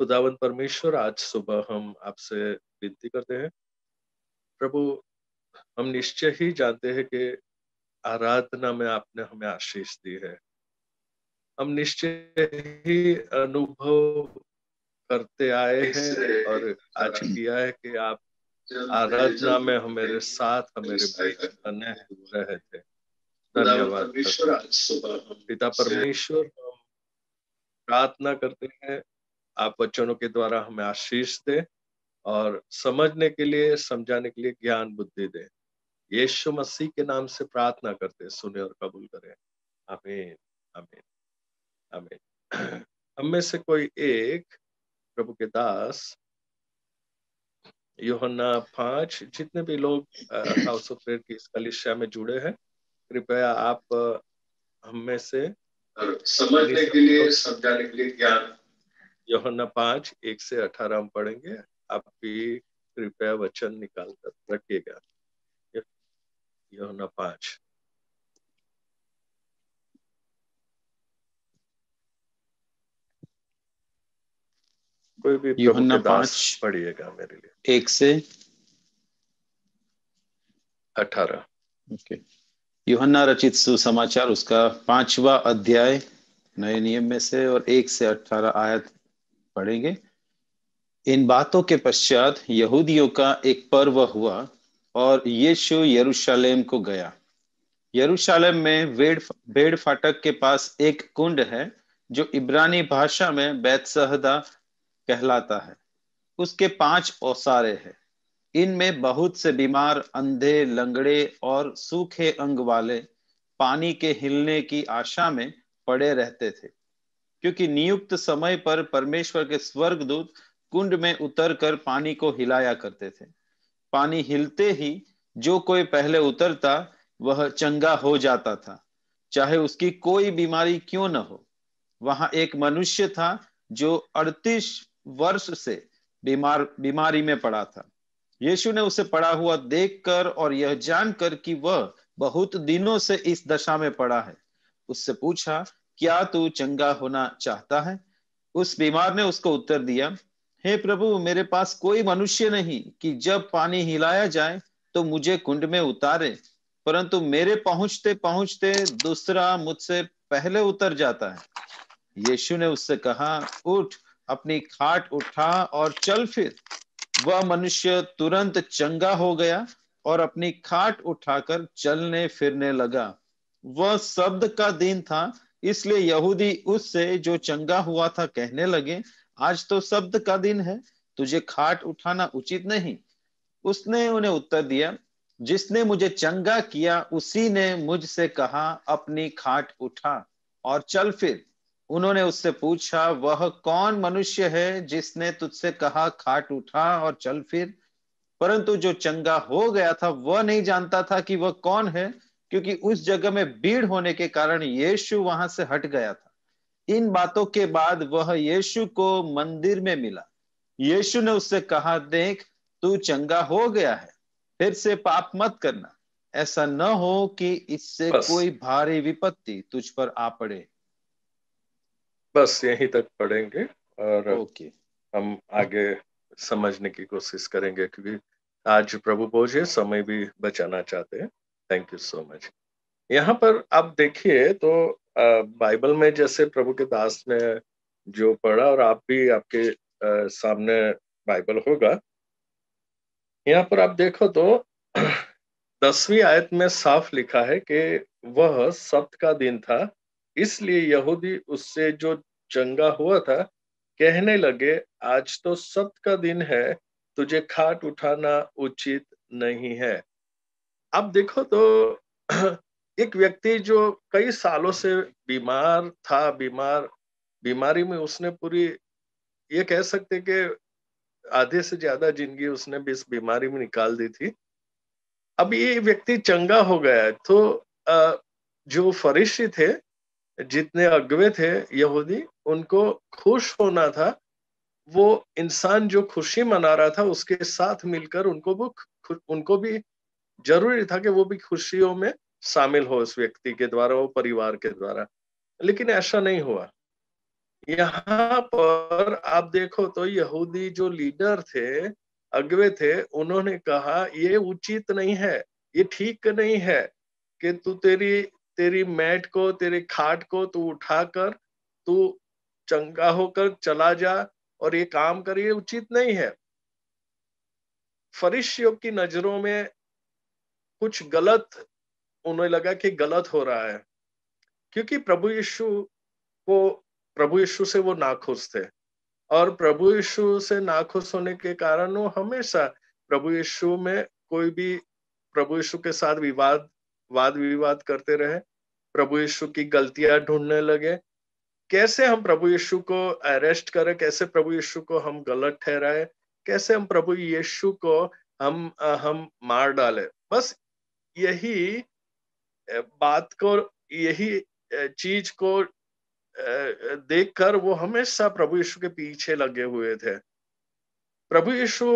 खुदावन परमेश्वर आज सुबह हम आपसे विनती करते हैं प्रभु हम निश्चय ही जानते हैं कि आराधना में आपने हमें आशीष दी है हम निश्चय ही अनुभव करते आए हैं और आज किया है कि आप आराधना में हमारे साथ हमारे बने रहे थे धन्यवाद पिता परमेश्वर हम प्रार्थना करते हैं आप वचनों के द्वारा हमें आशीष दे और समझने के लिए समझाने के लिए ज्ञान बुद्धि दे यीशु मसीह के नाम से प्रार्थना करते सुने और कबूल करें अमीन अमीन अमीन हम में से कोई एक प्रभु के दास योहन्ना पांच जितने भी लोग हाउस ऑफ प्रेयर की इस कलिशिया में जुड़े हैं कृपया आप हम में से समझने के लिए समझाने के लिए ज्ञान योहना पांच एक से अठारह हम पढ़ेंगे आप भी कृपया वचन निकाल कर रखिएगा योहना पांच कोई भी पांच पढ़िएगा मेरे लिए एक से अठारह ओके okay. योहन्ना रचित सुसमाचार उसका पांचवा अध्याय नए नियम में से और एक से अठारह आयत पढ़ेंगे इन बातों के पश्चात यहूदियों का एक पर्व हुआ और यीशु यरूशलेम को गया यरूशलेम में वेड़ भेड़ फाटक के पास एक कुंड है जो इब्रानी भाषा में बैतसहदा कहलाता है उसके पांच ओसारे हैं इनमें बहुत से बीमार अंधे लंगड़े और सूखे अंग वाले पानी के हिलने की आशा में पड़े रहते थे क्योंकि नियुक्त समय पर परमेश्वर के स्वर्गदूत कुंड में उतर कर पानी को हिलाया करते थे पानी हिलते ही जो कोई पहले उतरता वह चंगा हो जाता था चाहे उसकी कोई बीमारी क्यों न हो वहां एक मनुष्य था जो 38 वर्ष से बीमार बीमारी में पड़ा था यीशु ने उसे पड़ा हुआ देखकर और यह जानकर कि वह बहुत दिनों से इस दशा में पड़ा है उससे पूछा क्या तू चंगा होना चाहता है उस बीमार ने उसको उत्तर दिया हे hey प्रभु मेरे पास कोई मनुष्य नहीं कि जब पानी हिलाया जाए तो मुझे कुंड में उतारे परंतु मेरे पहुंचते पहुंचते दूसरा मुझसे पहले उतर जाता है यीशु ने उससे कहा उठ अपनी खाट उठा और चल फिर वह मनुष्य तुरंत चंगा हो गया और अपनी खाट उठाकर चलने फिरने लगा वह शब्द का दिन था इसलिए यहूदी उससे जो चंगा हुआ था कहने लगे आज तो शब्द का दिन है तुझे खाट उठाना उचित नहीं उसने उन्हें उत्तर दिया जिसने मुझे चंगा किया उसी ने मुझसे कहा अपनी खाट उठा और चल फिर उन्होंने उससे पूछा वह कौन मनुष्य है जिसने तुझसे कहा खाट उठा और चल फिर परंतु जो चंगा हो गया था वह नहीं जानता था कि वह कौन है क्योंकि उस जगह में भीड़ होने के कारण यीशु वहां से हट गया था इन बातों के बाद वह यीशु को मंदिर में मिला यीशु ने उससे कहा देख तू चंगा हो गया है फिर से पाप मत करना ऐसा न हो कि इससे कोई भारी विपत्ति तुझ पर आ पड़े बस यहीं तक पढ़ेंगे और ओके हम आगे समझने की कोशिश करेंगे क्योंकि आज प्रभु बोझे समय भी बचाना चाहते हैं थैंक यू सो मच यहाँ पर आप देखिए तो बाइबल में जैसे प्रभु के दास ने जो पढ़ा और आप भी आपके सामने बाइबल होगा यहाँ पर आप देखो तो दसवीं आयत में साफ लिखा है कि वह सप्त का दिन था इसलिए यहूदी उससे जो चंगा हुआ था कहने लगे आज तो सप्त का दिन है तुझे खाट उठाना उचित नहीं है अब देखो तो एक व्यक्ति जो कई सालों से बीमार था बीमार बीमारी में उसने पूरी ये कह सकते कि आधे से ज्यादा जिंदगी उसने भी इस बीमारी में निकाल दी थी अब ये व्यक्ति चंगा हो गया है तो जो फरिश्ते थे जितने अगवे थे यहूदी उनको खुश होना था वो इंसान जो खुशी मना रहा था उसके साथ मिलकर उनको भी उनको भी जरूरी था कि वो भी खुशियों में शामिल हो उस व्यक्ति के द्वारा वो परिवार के द्वारा लेकिन ऐसा नहीं हुआ यहाँ पर आप देखो तो यहूदी जो लीडर थे अगवे थे उन्होंने कहा ये उचित नहीं है ये ठीक नहीं है कि तू तेरी तेरी मैट को तेरे खाट को तू उठाकर तू चंगा होकर चला जा और ये काम कर ये उचित नहीं है फरिश्यों की नजरों में कुछ गलत उन्हें लगा कि गलत हो रहा है क्योंकि प्रभु यीशु को प्रभु यीशु से वो नाखुश थे और प्रभु यीशु से नाखुश होने के कारण वो हमेशा प्रभु यीशु में कोई भी प्रभु यीशु के साथ विवाद वाद विवाद करते रहे प्रभु यीशु की गलतियां ढूंढने लगे कैसे हम प्रभु यीशु को अरेस्ट करें कैसे प्रभु यीशु को हम गलत ठहराए कैसे हम प्रभु यीशु को हम हम मार डाले बस यही बात को यही चीज को देखकर वो हमेशा प्रभु यीशु के पीछे लगे हुए थे प्रभु यीशु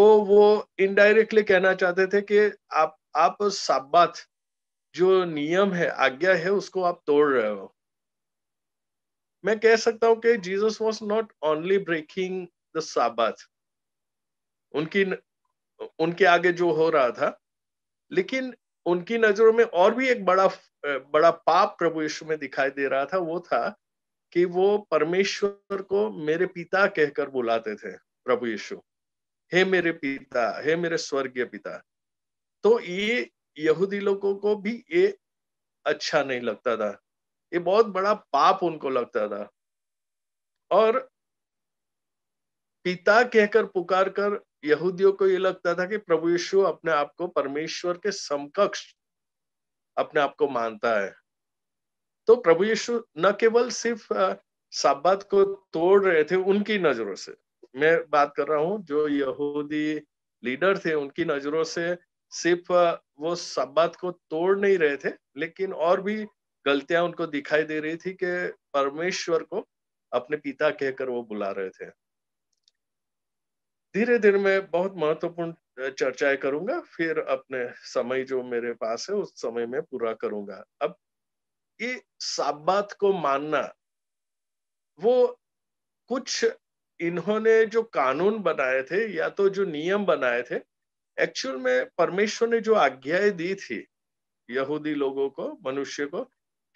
को वो इनडायरेक्टली कहना चाहते थे कि आप आप साब्बात जो नियम है आज्ञा है उसको आप तोड़ रहे हो मैं कह सकता हूं कि Jesus was not only breaking the Sabbath उनकी उनके आगे जो हो रहा था लेकिन उनकी नजरों में और भी एक बड़ा बड़ा पाप प्रभु यीशु में दिखाई दे रहा था वो था कि वो परमेश्वर को मेरे पिता कहकर बुलाते थे प्रभु यीशु हे मेरे पिता हे मेरे स्वर्गीय पिता तो ये यहूदी लोगों को भी ये अच्छा नहीं लगता था ये बहुत बड़ा पाप उनको लगता था और पिता कहकर पुकार कर यहूदियों को ये लगता था कि प्रभु यीशु अपने आप को परमेश्वर के समकक्ष अपने आप को मानता है तो प्रभु यीशु न केवल सिर्फ साब्बात को तोड़ रहे थे उनकी नजरों से मैं बात कर रहा हूं जो यहूदी लीडर थे उनकी नजरों से सिर्फ वो साब्बात को तोड़ नहीं रहे थे लेकिन और भी गलतियां उनको दिखाई दे रही थी कि परमेश्वर को अपने पिता कहकर वो बुला रहे थे धीरे धीरे मैं बहुत महत्वपूर्ण चर्चाएं करूंगा फिर अपने समय जो मेरे पास है उस समय में पूरा करूंगा अब ये साबात को मानना वो कुछ इन्होंने जो कानून बनाए थे या तो जो नियम बनाए थे एक्चुअल में परमेश्वर ने जो आज्ञाएं दी थी यहूदी लोगों को मनुष्य को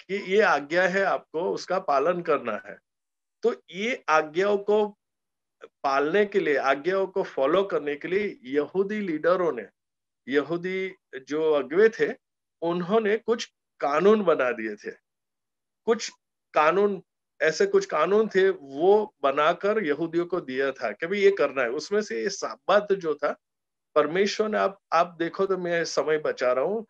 कि ये आज्ञा है आपको उसका पालन करना है तो ये आज्ञाओं को पालने के लिए आज्ञाओं को फॉलो करने के लिए यहूदी लीडरों ने यहूदी जो अगुए थे उन्होंने कुछ कानून बना दिए थे कुछ कानून ऐसे कुछ कानून थे वो बनाकर यहूदियों को दिया था कि भाई ये करना है उसमें से ये साबात जो था परमेश्वर ने आप आप देखो तो मैं समय बचा रहा हूँ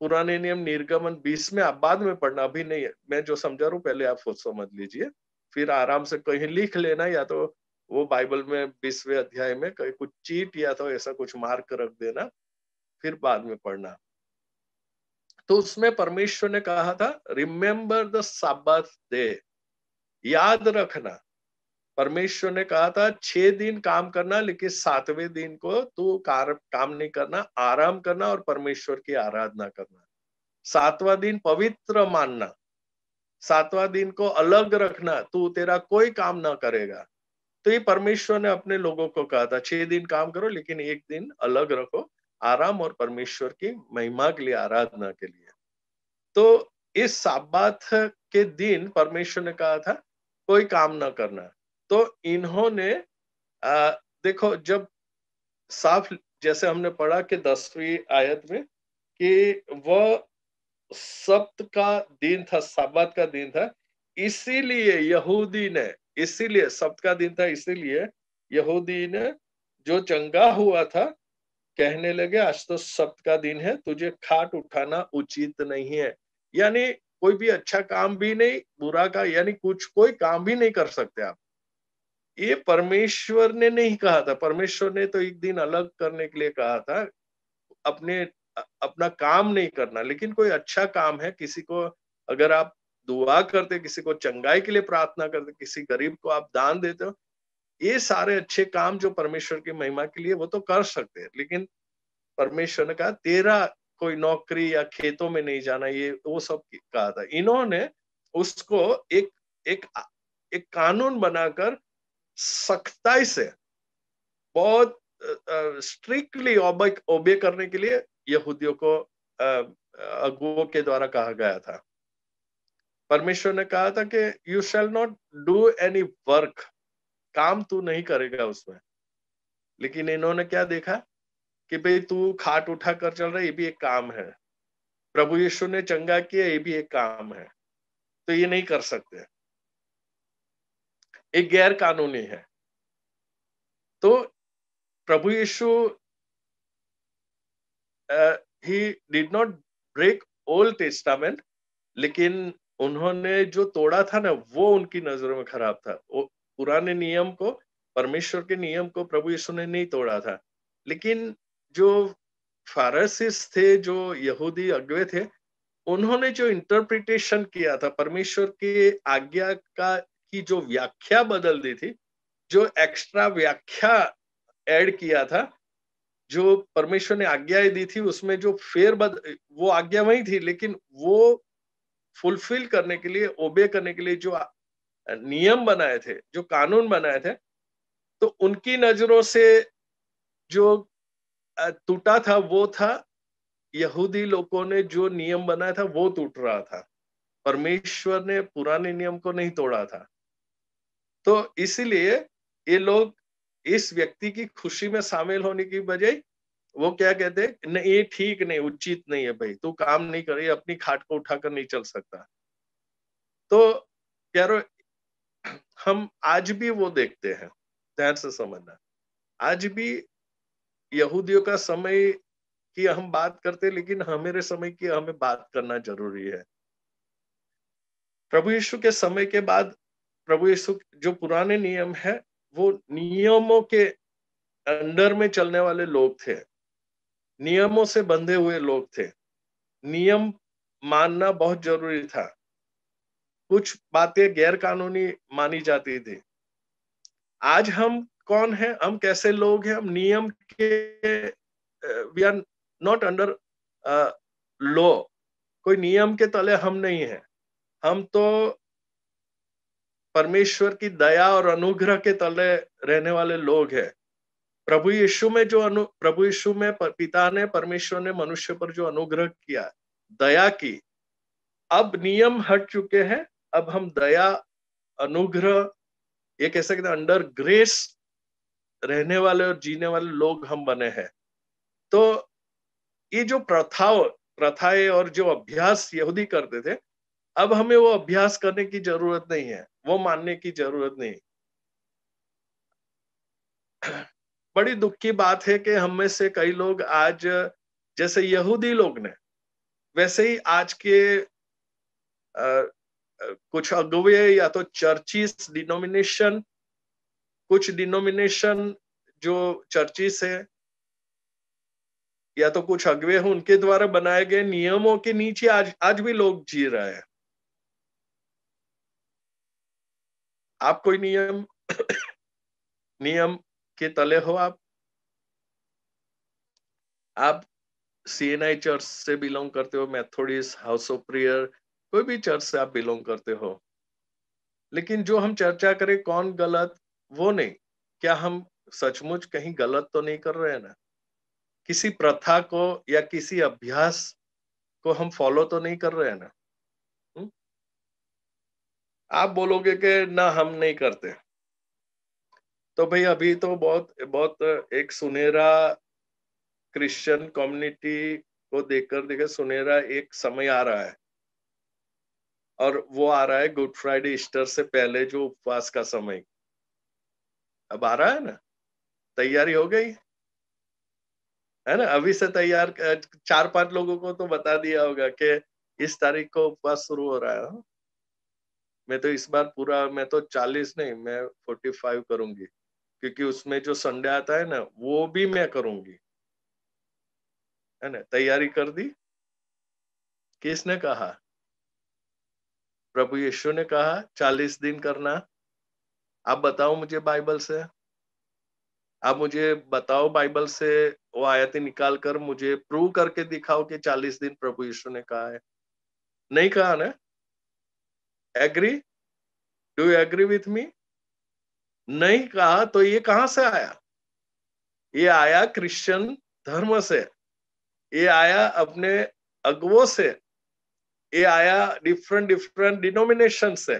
पुराने नियम निर्गमन बीस में आप बाद में पढ़ना अभी नहीं है मैं जो समझा रहा हूँ पहले आप खुद समझ लीजिए फिर आराम से कहीं लिख लेना या तो वो बाइबल में बीसवे अध्याय में कहीं कुछ चीट या था तो ऐसा कुछ मार्क रख देना फिर बाद में पढ़ना तो उसमें परमेश्वर ने कहा था रिमेम्बर द साबत डे याद रखना परमेश्वर ने कहा था छह दिन काम करना लेकिन सातवें दिन को तू कार, काम नहीं करना आराम करना और परमेश्वर की आराधना करना सातवां दिन पवित्र मानना सातवां दिन को अलग रखना तू तेरा कोई काम ना करेगा तो ये परमेश्वर ने अपने लोगों को कहा था छह दिन काम करो लेकिन एक दिन अलग रखो आराम और परमेश्वर की महिमा के लिए आराधना के लिए तो इस साबात के दिन परमेश्वर ने कहा था कोई काम ना करना तो इन्होंने आ, देखो जब साफ जैसे हमने पढ़ा कि दसवीं आयत में कि वह सप्त का दिन था साबात का दिन था इसीलिए यहूदी ने इसीलिए सप्त का दिन था इसीलिए यहूदी ने जो चंगा हुआ था कहने लगे आज तो सप्त का दिन है तुझे खाट उठाना उचित नहीं है यानी कोई भी अच्छा काम भी नहीं बुरा का यानी कुछ कोई काम भी नहीं कर सकते आप ये परमेश्वर ने नहीं कहा था परमेश्वर ने तो एक दिन अलग करने के लिए कहा था अपने अपना काम नहीं करना लेकिन कोई अच्छा काम है किसी को अगर आप दुआ करते किसी को चंगाई के लिए प्रार्थना करते किसी गरीब को आप दान देते हो ये सारे अच्छे काम जो परमेश्वर की महिमा के लिए वो तो कर सकते हैं लेकिन परमेश्वर ने कहा तेरा कोई नौकरी या खेतों में नहीं जाना ये वो सब कहा था इन्होंने उसको एक एक एक कानून बनाकर सख्ताई से बहुत स्ट्रिक्टली ओबे ओबे करने के लिए यहूदियों को अगुओं के द्वारा कहा गया था परमेश्वर ने कहा था कि you shall not do any work काम तू नहीं करेगा उसमें लेकिन इन्होंने क्या देखा कि भाई तू खाट उठा कर चल रहा है ये भी एक काम है प्रभु यीशु ने चंगा किया ये भी एक काम है तो ये नहीं कर सकते एक गैर कानूनी है तो प्रभु यीशु he did not break Old Testament लेकिन उन्होंने जो तोड़ा था ना वो उनकी नजरों में खराब था वो पुराने नियम को परमेश्वर के नियम को प्रभु यीशु ने नहीं तोड़ा था लेकिन जो फारसिस थे जो यहूदी अगवे थे उन्होंने जो इंटरप्रिटेशन किया था परमेश्वर के आज्ञा का की जो व्याख्या बदल दी थी जो एक्स्ट्रा व्याख्या ऐड किया था जो परमेश्वर ने आज्ञाएं दी थी उसमें जो फेर बद वो आज्ञा वही थी लेकिन वो फुलफिल करने के लिए ओबे करने के लिए जो नियम बनाए थे जो कानून बनाए थे तो उनकी नजरों से जो टूटा था वो था यहूदी लोगों ने जो नियम बनाया था वो टूट रहा था परमेश्वर ने पुराने नियम को नहीं तोड़ा था तो इसीलिए ये लोग इस व्यक्ति की खुशी में शामिल होने की बजाय वो क्या कहते हैं नहीं ये ठीक नहीं उचित नहीं है भाई तू काम नहीं करे अपनी खाट को उठाकर नहीं चल सकता तो प्यारो हम आज भी वो देखते हैं ध्यान से समझना आज भी यहूदियों का समय की हम बात करते लेकिन हमारे समय की हमें बात करना जरूरी है प्रभु यीशु के समय के बाद प्रभु यीशु जो पुराने नियम है वो नियमों के अंडर में चलने वाले लोग थे नियमों से बंधे हुए लोग थे नियम मानना बहुत जरूरी था कुछ बातें गैर कानूनी मानी जाती थी आज हम कौन है हम कैसे लोग हैं हम नियम के we are not under law कोई नियम के तले हम नहीं है हम तो परमेश्वर की दया और अनुग्रह के तले रहने वाले लोग हैं प्रभु यीशु में जो अनु प्रभु यीशु में पिता ने परमेश्वर ने मनुष्य पर जो अनुग्रह किया दया की अब नियम हट चुके हैं अब हम दया अनुग्रह ये कह सकते अंडर ग्रेस रहने वाले और जीने वाले लोग हम बने हैं तो ये जो प्रथाओं प्रथाएं और जो अभ्यास यहूदी करते थे अब हमें वो अभ्यास करने की जरूरत नहीं है वो मानने की जरूरत नहीं बड़ी दुख की बात है कि हम में से कई लोग आज जैसे यहूदी लोग ने वैसे ही आज के आ, कुछ अगुवे या तो चर्चिस डिनोमिनेशन कुछ डिनोमिनेशन जो चर्चिस है या तो कुछ अगवे हैं उनके द्वारा बनाए गए नियमों के नीचे आज आज भी लोग जी रहे हैं आप कोई नियम नियम के तले हो आप आप सी एन आई चर्च से बिलोंग करते हो मैथोडिस हाउस ऑफ प्रेयर कोई भी चर्च से आप बिलोंग करते हो लेकिन जो हम चर्चा करें कौन गलत वो नहीं क्या हम सचमुच कहीं गलत तो नहीं कर रहे हैं ना किसी प्रथा को या किसी अभ्यास को हम फॉलो तो नहीं कर रहे हैं ना हुँ? हम्म? आप बोलोगे कि ना हम नहीं करते तो भाई अभी तो बहुत बहुत एक सुनहरा क्रिश्चियन कम्युनिटी को देखकर देखे सुनहरा एक समय आ रहा है और वो आ रहा है गुड फ्राइडे ईस्टर से पहले जो उपवास का समय अब आ रहा है ना तैयारी हो गई है ना अभी से तैयार चार पांच लोगों को तो बता दिया होगा कि इस तारीख को उपवास शुरू हो रहा है हाँ। मैं तो इस बार पूरा मैं तो चालीस नहीं मैं फोर्टी फाइव करूंगी क्योंकि उसमें जो संडे आता है ना वो भी मैं करूंगी है ना तैयारी कर दी किसने कहा प्रभु यीशु ने कहा चालीस दिन करना आप बताओ मुझे बाइबल से आप मुझे बताओ बाइबल से वो आयती निकाल कर मुझे प्रूव करके दिखाओ कि चालीस दिन प्रभु यीशु ने कहा है नहीं कहा ना agree do agree with me नहीं कहा तो ये कहां से आया ये आया क्रिश्चियन धर्म से ये आया अपने अगवों से ये आया डिफरेंट डिफरेंट डिनोमिनेशन से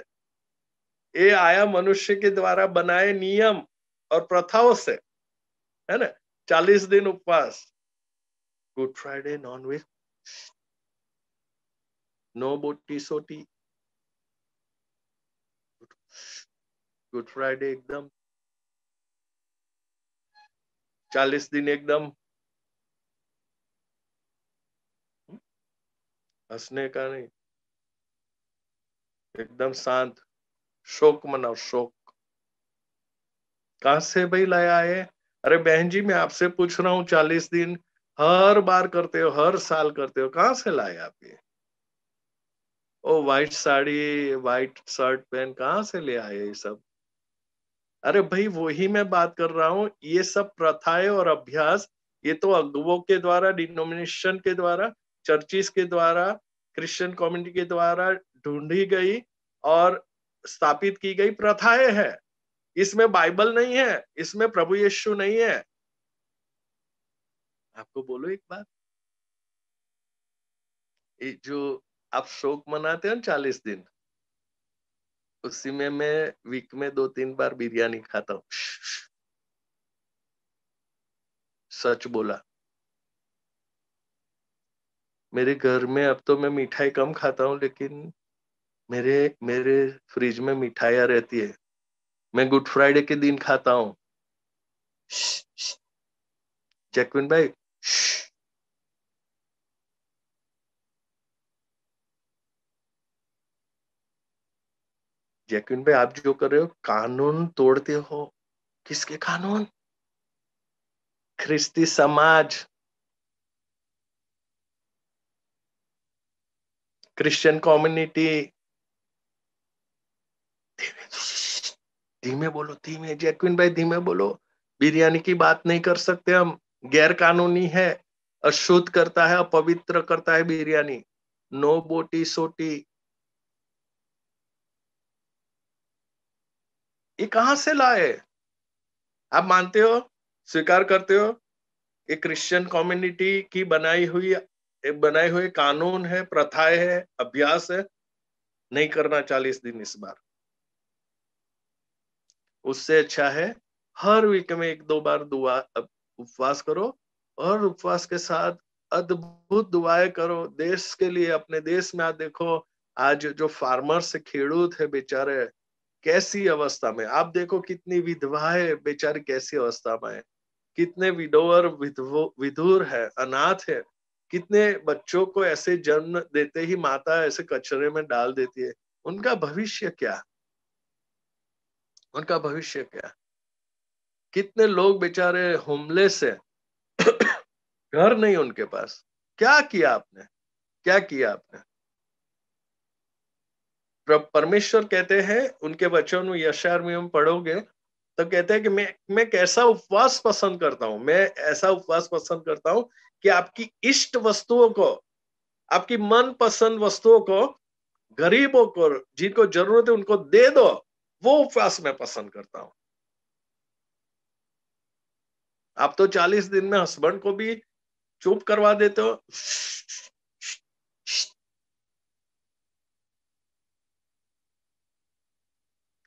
ये आया मनुष्य के द्वारा बनाए नियम और प्रथाओं से है ना चालीस दिन उपवास Good Friday non veg no बोटी सोटी गुड फ्राइडे एकदम चालीस दिन एकदम हंसने का नहीं एकदम शांत शोक मनाओ शोक कहा से भाई लाया है अरे बहन जी मैं आपसे पूछ रहा हूँ चालीस दिन हर बार करते हो हर साल करते हो कहा से लाए आप ये ओ व्हाइट साड़ी व्हाइट शर्ट पहन कहा से ले आए ये सब अरे भाई वही मैं बात कर रहा हूँ ये सब प्रथाएं और अभ्यास ये तो अगुवों के द्वारा डिनोमिनेशन के द्वारा चर्चिस के द्वारा क्रिश्चियन कम्युनिटी के द्वारा ढूंढी गई और स्थापित की गई प्रथाएं हैं इसमें बाइबल नहीं है इसमें प्रभु यीशु नहीं है आपको बोलो एक बात जो आप शोक मनाते हैं चालीस दिन उसी में मैं वीक में दो तीन बार बिरयानी खाता हूं सच बोला मेरे घर में अब तो मैं मिठाई कम खाता हूँ लेकिन मेरे मेरे फ्रिज में मिठाइया रहती है मैं गुड फ्राइडे के दिन खाता हूँ जैकविन भाई जैकिन भाई आप जो कर रहे हो कानून तोड़ते हो किसके कानून ख्रिस्ती समाज क्रिश्चियन कम्युनिटी धीमे बोलो धीमे जैकविन भाई धीमे बोलो बिरयानी की बात नहीं कर सकते हम गैर कानूनी है अशुद्ध करता है अपवित्र करता है बिरयानी नो बोटी सोटी ये कहां से लाए आप मानते हो स्वीकार करते हो ये क्रिश्चियन कम्युनिटी की बनाई हुई बनाए हुए कानून है प्रथाएं है अभ्यास है नहीं करना चालीस दिन इस बार उससे अच्छा है हर वीक में एक दो बार दुआ उपवास करो और उपवास के साथ अद्भुत दुआएं करो देश के लिए अपने देश में आ देखो आज जो फार्मर्स खेडूत है बेचारे कैसी अवस्था में आप देखो कितनी है बेचारी कैसी अवस्था में है कितने विडोवर विधुर है अनाथ है कितने बच्चों को ऐसे जन्म देते ही माता ऐसे कचरे में डाल देती है उनका भविष्य क्या उनका भविष्य क्या कितने लोग बेचारे होमलेस है घर नहीं उनके पास क्या किया आपने क्या किया आपने परमेश्वर कहते हैं उनके बच्चों में यशारम्यम पढ़ोगे तो कहते हैं कि मैं मैं कैसा उपवास पसंद करता हूँ मैं ऐसा उपवास पसंद करता हूं कि आपकी इष्ट वस्तुओं को आपकी मन पसंद वस्तुओं को गरीबों को जिनको जरूरत है उनको दे दो वो उपवास मैं पसंद करता हूं आप तो चालीस दिन में हस्बैंड को भी चुप करवा देते हो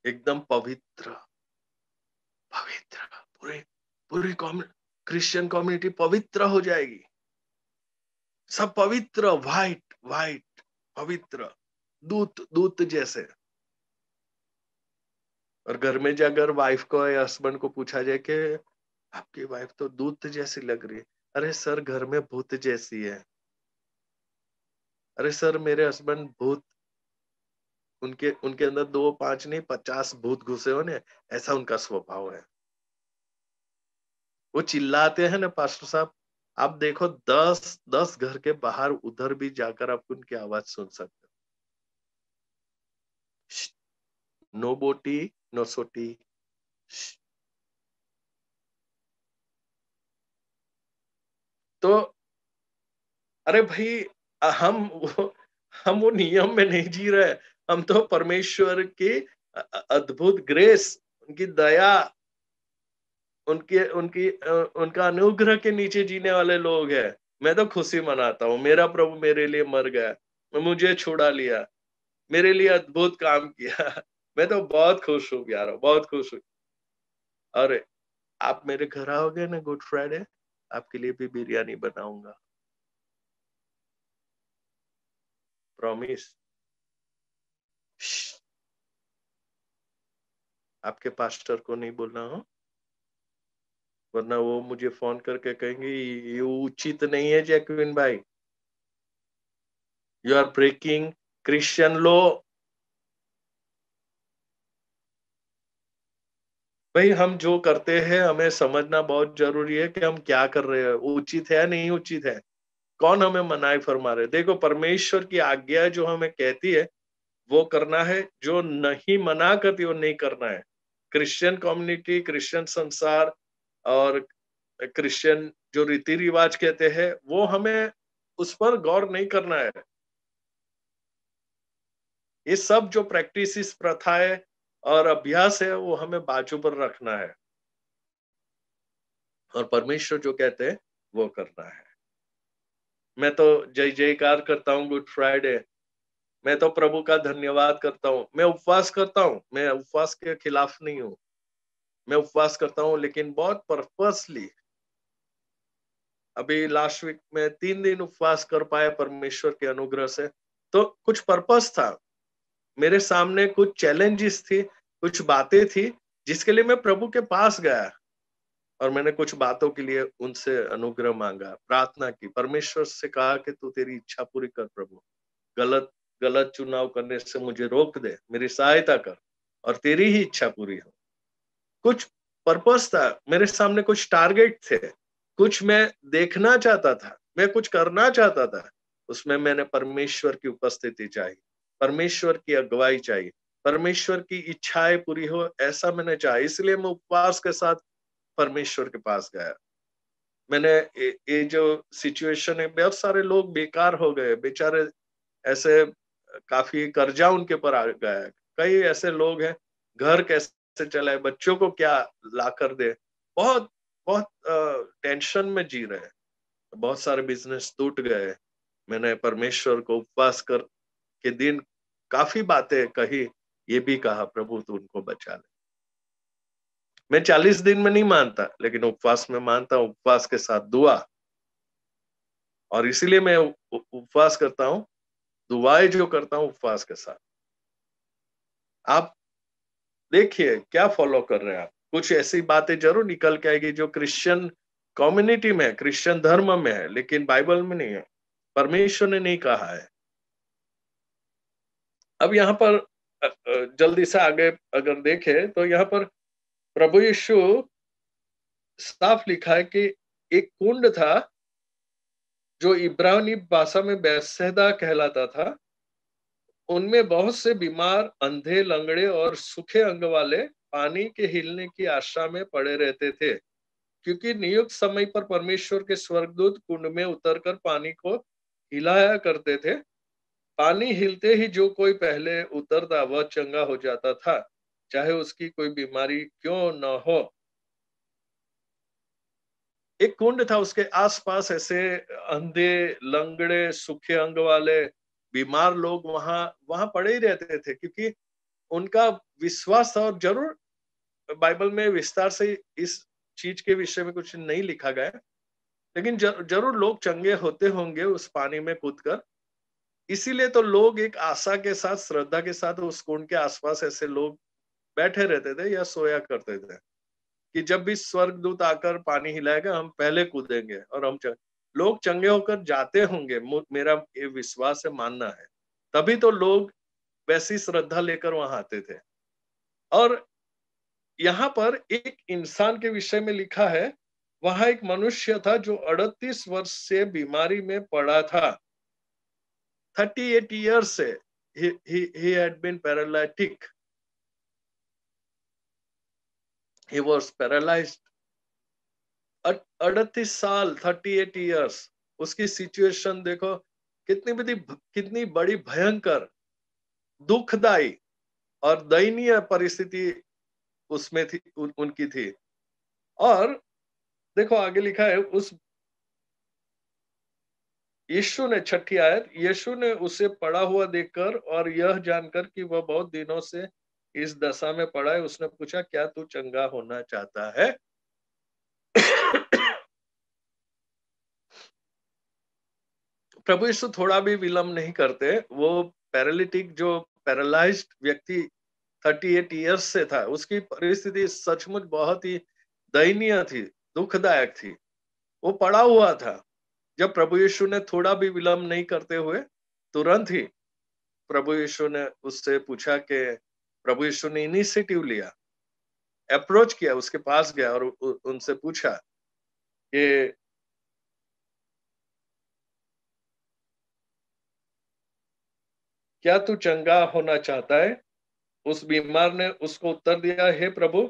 एकदम पवित्र पवित्र पूरे पूरी क्रिश्चियन कम्युनिटी पवित्र हो जाएगी सब पवित्र व्हाइट व्हाइट पवित्र दूत दूत जैसे और घर में जाकर वाइफ को या हस्बैंड को पूछा जाए कि आपकी वाइफ तो दूत जैसी लग रही है अरे सर घर में भूत जैसी है अरे सर मेरे हस्बैंड भूत उनके उनके अंदर दो पांच नहीं पचास भूत घुसे होने ऐसा उनका स्वभाव है वो चिल्लाते हैं ना पास्टर साहब आप देखो दस दस घर के बाहर उधर भी जाकर आप उनकी आवाज सुन सकते हो नो बोटी नो सोटी तो अरे भाई हम वो हम वो नियम में नहीं जी रहे हम तो परमेश्वर की अद्भुत ग्रेस उनकी दया उनके उनकी उनका अनुग्रह के नीचे जीने वाले लोग हैं मैं तो खुशी मनाता हूँ मेरा प्रभु मेरे लिए मर गया मुझे छुड़ा लिया मेरे लिए अद्भुत काम किया मैं तो बहुत खुश हूँ यार बहुत खुश हूँ अरे आप मेरे घर आओगे ना गुड फ्राइडे आपके लिए भी बिरयानी बनाऊंगा प्रॉमिस आपके पास्टर को नहीं बोलना हो वरना वो मुझे फोन करके कहेंगे ये उचित नहीं है जैकविन भाई यू आर ब्रेकिंग क्रिश्चियन लो भाई हम जो करते हैं हमें समझना बहुत जरूरी है कि हम क्या कर रहे हैं उचित है नहीं उचित है कौन हमें मनाए फरमा रहे देखो परमेश्वर की आज्ञा जो हमें कहती है वो करना है जो नहीं मना करती वो नहीं करना है क्रिश्चियन कम्युनिटी क्रिश्चियन संसार और क्रिश्चियन जो रीति रिवाज कहते हैं वो हमें उस पर गौर नहीं करना है ये सब जो प्रैक्टिस प्रथाएं और अभ्यास है वो हमें बाजू पर रखना है और परमेश्वर जो कहते हैं वो करना है मैं तो जय जयकार करता हूँ गुड फ्राइडे मैं तो प्रभु का धन्यवाद करता हूँ मैं उपवास करता हूँ मैं उपवास के खिलाफ नहीं हूँ मैं उपवास करता हूँ लेकिन बहुत पर्पसली अभी लास्ट वीक में तीन दिन उपवास कर पाया परमेश्वर के अनुग्रह से तो कुछ पर्पस था मेरे सामने कुछ चैलेंजेस थी कुछ बातें थी जिसके लिए मैं प्रभु के पास गया और मैंने कुछ बातों के लिए उनसे अनुग्रह मांगा प्रार्थना की परमेश्वर से कहा कि तू तेरी इच्छा पूरी कर प्रभु गलत गलत चुनाव करने से मुझे रोक दे मेरी सहायता कर और तेरी ही इच्छा पूरी हो कुछ पर्पस था मेरे सामने कुछ टारगेट थे कुछ मैं देखना चाहता था मैं कुछ करना चाहता था उसमें मैंने परमेश्वर की उपस्थिति चाहिए परमेश्वर की अगुवाई चाहिए परमेश्वर की इच्छाएं पूरी हो ऐसा मैंने चाहा इसलिए मैं उपवास के साथ परमेश्वर के पास गया मैंने ये जो सिचुएशन है बहुत सारे लोग बेकार हो गए बेचारे ऐसे काफी कर्जा उनके पर आ गया है कई ऐसे लोग हैं घर कैसे चलाए बच्चों को क्या ला कर दे बहुत बहुत टेंशन में जी रहे हैं बहुत सारे बिजनेस टूट गए मैंने परमेश्वर को उपवास कर के दिन काफी बातें कही ये भी कहा प्रभु तू उनको बचा ले मैं चालीस दिन में नहीं मानता लेकिन उपवास में मानता हूं उपवास के साथ दुआ और इसीलिए मैं उपवास करता हूं दुआएं जो करता हूं उपवास के साथ आप देखिए क्या फॉलो कर रहे हैं आप कुछ ऐसी बातें जरूर निकल के आएगी जो क्रिश्चियन कम्युनिटी में क्रिश्चियन धर्म में है लेकिन बाइबल में नहीं है परमेश्वर ने नहीं कहा है अब यहाँ पर जल्दी से आगे अगर देखें तो यहाँ पर प्रभु यीशु साफ लिखा है कि एक कुंड था जो इब्रानी भाषा में बैसहदा कहलाता था उनमें बहुत से बीमार अंधे लंगड़े और सूखे अंग वाले पानी के हिलने की आशा में पड़े रहते थे क्योंकि नियुक्त समय पर परमेश्वर के स्वर्गदूत कुंड में उतरकर पानी को हिलाया करते थे पानी हिलते ही जो कोई पहले उतरता वह चंगा हो जाता था चाहे उसकी कोई बीमारी क्यों न हो एक कुंड था उसके आसपास ऐसे अंधे लंगड़े सूखे अंग वाले बीमार लोग वहां वहां पड़े ही रहते थे क्योंकि उनका विश्वास था और जरूर बाइबल में विस्तार से इस चीज के विषय में कुछ नहीं लिखा गया लेकिन जरूर लोग चंगे होते होंगे उस पानी में कर इसीलिए तो लोग एक आशा के साथ श्रद्धा के साथ उस कुंड के आसपास ऐसे लोग बैठे रहते थे या सोया करते थे कि जब भी स्वर्गदूत आकर पानी हिलाएगा हम पहले कूदेंगे और हम लोग चंगे होकर जाते होंगे मेरा ये विश्वास है मानना है तभी तो लोग वैसी श्रद्धा लेकर वहां आते थे और यहाँ पर एक इंसान के विषय में लिखा है वहां एक मनुष्य था जो 38 वर्ष से बीमारी में पड़ा था 38 एट ईयर से ही had been paralytic he was paralyzed 38 saal 38 years uski situation dekho kitni badi kitni badi bhayankar dukhdai aur dainiya paristhiti उसमें थी उन, उनकी थी और देखो आगे लिखा है उस यीशु ने छठी आयत यीशु ने उसे पड़ा हुआ देखकर और यह जानकर कि वह बहुत दिनों से इस दशा में पड़ा है उसने पूछा क्या तू चंगा होना चाहता है प्रभु यीशु थोड़ा भी विलंब नहीं करते वो पैरालिटिक जो पैरालाइज व्यक्ति 38 इयर्स से था उसकी परिस्थिति सचमुच बहुत ही दयनीय थी दुखदायक थी वो पड़ा हुआ था जब प्रभु यीशु ने थोड़ा भी विलंब नहीं करते हुए तुरंत ही प्रभु यीशु ने उससे पूछा कि प्रभु यीशु ने इनिशिएटिव लिया अप्रोच किया उसके पास गया और उनसे पूछा कि क्या तू चंगा होना चाहता है उस बीमार ने उसको उत्तर दिया हे प्रभु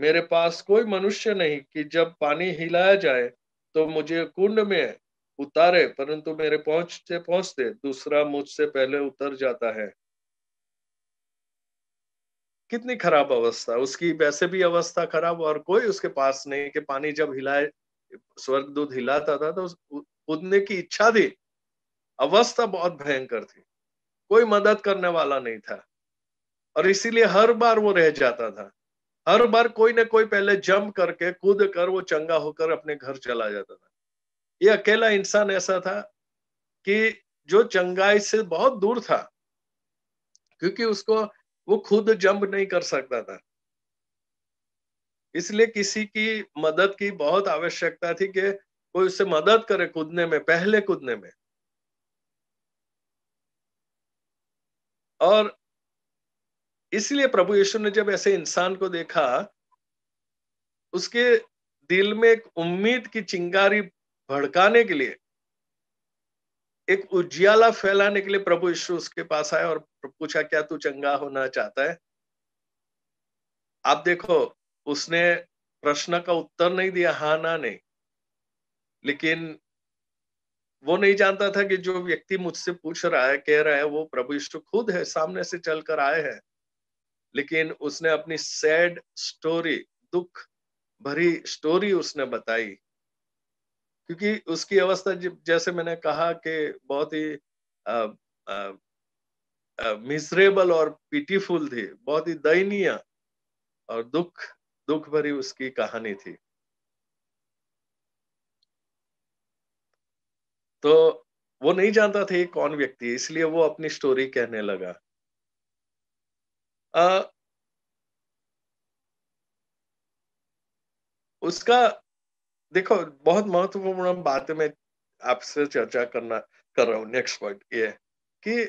मेरे पास कोई मनुष्य नहीं कि जब पानी हिलाया जाए तो मुझे कुंड में उतारे परंतु मेरे पहुंचते पहुंचते दूसरा मुझसे पहले उतर जाता है कितनी खराब अवस्था उसकी वैसे भी अवस्था खराब और कोई उसके पास नहीं कि पानी जब हिलाए स्वर्ग दूध हिलाता था तो कूदने की इच्छा थी अवस्था बहुत भयंकर थी कोई मदद करने वाला नहीं था और इसीलिए हर बार वो रह जाता था हर बार कोई ना कोई पहले जंप करके कूद कर वो चंगा होकर अपने घर चला जाता था ये अकेला इंसान ऐसा था कि जो चंगाई से बहुत दूर था क्योंकि उसको वो खुद जंप नहीं कर सकता था इसलिए किसी की मदद की बहुत आवश्यकता थी कि कोई उससे मदद करे कूदने में पहले कूदने में और इसलिए प्रभु यीशु ने जब ऐसे इंसान को देखा उसके दिल में एक उम्मीद की चिंगारी भड़काने के लिए एक उज्याला फैलाने के लिए प्रभु यीशु उसके पास आया और पूछा क्या तू चंगा होना चाहता है आप देखो उसने प्रश्न का उत्तर नहीं दिया हा ना नहीं लेकिन वो नहीं जानता था कि जो व्यक्ति मुझसे पूछ रहा है कह रहा है वो प्रभु यीशु खुद है सामने से चलकर आए हैं लेकिन उसने अपनी सैड स्टोरी दुख भरी स्टोरी उसने बताई क्योंकि उसकी अवस्था जैसे मैंने कहा कि बहुत ही मिसरेबल और पिटीफुल थी बहुत ही दयनीय और दुख दुख भरी उसकी कहानी थी तो वो नहीं जानता था ये कौन व्यक्ति इसलिए वो अपनी स्टोरी कहने लगा आ, उसका देखो बहुत महत्वपूर्ण बात मैं आपसे चर्चा करना कर रहा हूँ नेक्स्ट पॉइंट ये कि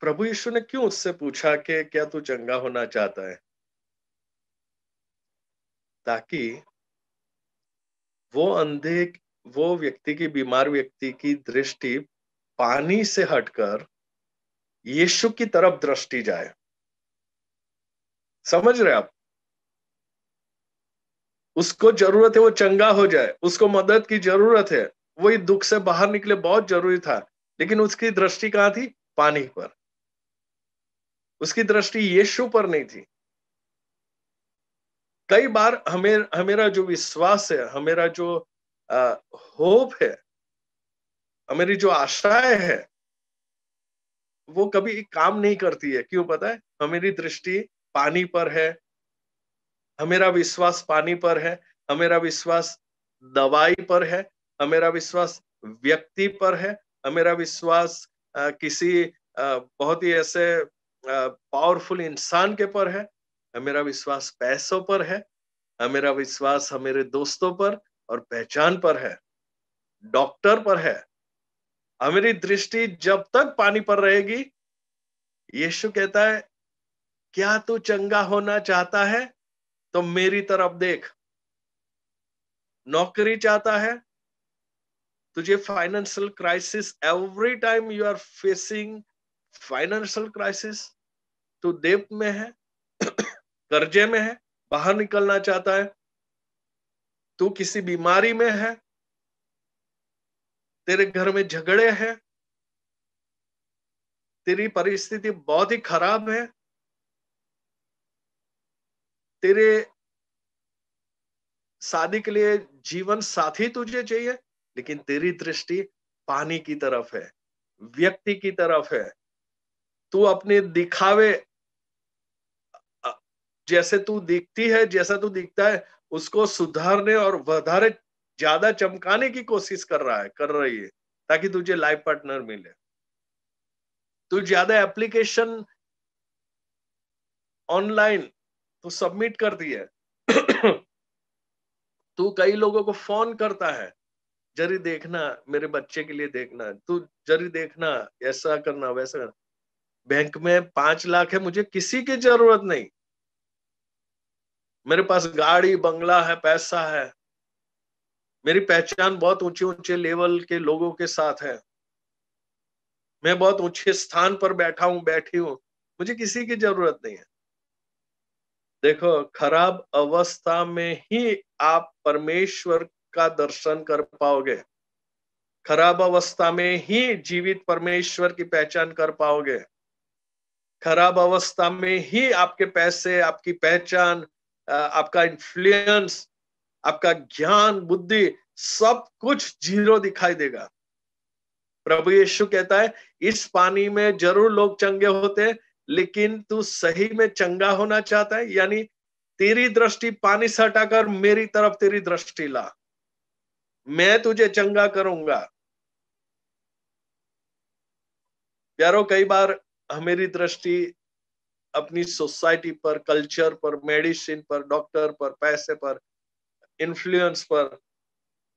प्रभु यीशु ने क्यों उससे पूछा कि क्या तू चंगा होना चाहता है ताकि वो अंधे वो व्यक्ति की बीमार व्यक्ति की दृष्टि पानी से हटकर यीशु की तरफ दृष्टि जाए समझ रहे आप उसको जरूरत है वो चंगा हो जाए उसको मदद की जरूरत है वही दुख से बाहर निकले बहुत जरूरी था लेकिन उसकी दृष्टि कहाँ थी पानी पर उसकी दृष्टि यीशु पर नहीं थी कई बार हमें हमेरा जो विश्वास है हमेरा जो होप है हमारी जो आशाएं है वो कभी काम नहीं करती है क्यों पता है हमारी दृष्टि पानी पर है हमेरा विश्वास पानी पर है हमेरा विश्वास दवाई पर है हमेरा विश्वास व्यक्ति पर है हमेरा विश्वास किसी बहुत ही ऐसे पावरफुल इंसान के पर है हमेरा विश्वास पैसों पर है हमेरा विश्वास हमेरे दोस्तों पर और पहचान पर है डॉक्टर पर है हमेरी दृष्टि जब तक पानी पर रहेगी यीशु कहता है क्या तू चंगा होना चाहता है तो मेरी तरफ देख नौकरी चाहता है तुझे financial crisis every time you are facing financial crisis तू देव में है कर्जे में है बाहर निकलना चाहता है तू किसी बीमारी में है तेरे घर में झगड़े हैं तेरी परिस्थिति बहुत ही खराब है तेरे शादी के लिए जीवन साथी तुझे चाहिए लेकिन तेरी दृष्टि पानी की तरफ है व्यक्ति की तरफ है तू अपने दिखावे जैसे तू दिखती है जैसा तू दिखता है उसको सुधारने और वधारे ज्यादा चमकाने की कोशिश कर रहा है कर रही है ताकि तुझे लाइफ पार्टनर मिले तू ज्यादा एप्लीकेशन ऑनलाइन तू सबमिट कर दी है तू कई लोगों को फोन करता है जरी देखना मेरे बच्चे के लिए देखना तू जरी देखना ऐसा करना वैसा करना बैंक में पांच लाख है मुझे किसी की जरूरत नहीं मेरे पास गाड़ी बंगला है पैसा है मेरी पहचान बहुत ऊंचे ऊंचे लेवल के लोगों के साथ है मैं बहुत ऊंचे स्थान पर बैठा हूं बैठी हूं मुझे किसी की जरूरत नहीं है देखो खराब अवस्था में ही आप परमेश्वर का दर्शन कर पाओगे खराब अवस्था में ही जीवित परमेश्वर की पहचान कर पाओगे खराब अवस्था में ही आपके पैसे आपकी पहचान आपका इन्फ्लुएंस आपका ज्ञान बुद्धि सब कुछ जीरो दिखाई देगा प्रभु यीशु कहता है इस पानी में जरूर लोग चंगे होते लेकिन तू सही में चंगा होना चाहता है यानी तेरी दृष्टि पानी से हटाकर मेरी तरफ तेरी दृष्टि ला मैं तुझे चंगा करूंगा प्यारो कई बार हमारी दृष्टि अपनी सोसाइटी पर कल्चर पर मेडिसिन पर डॉक्टर पर पैसे पर इन्फ्लुएंस पर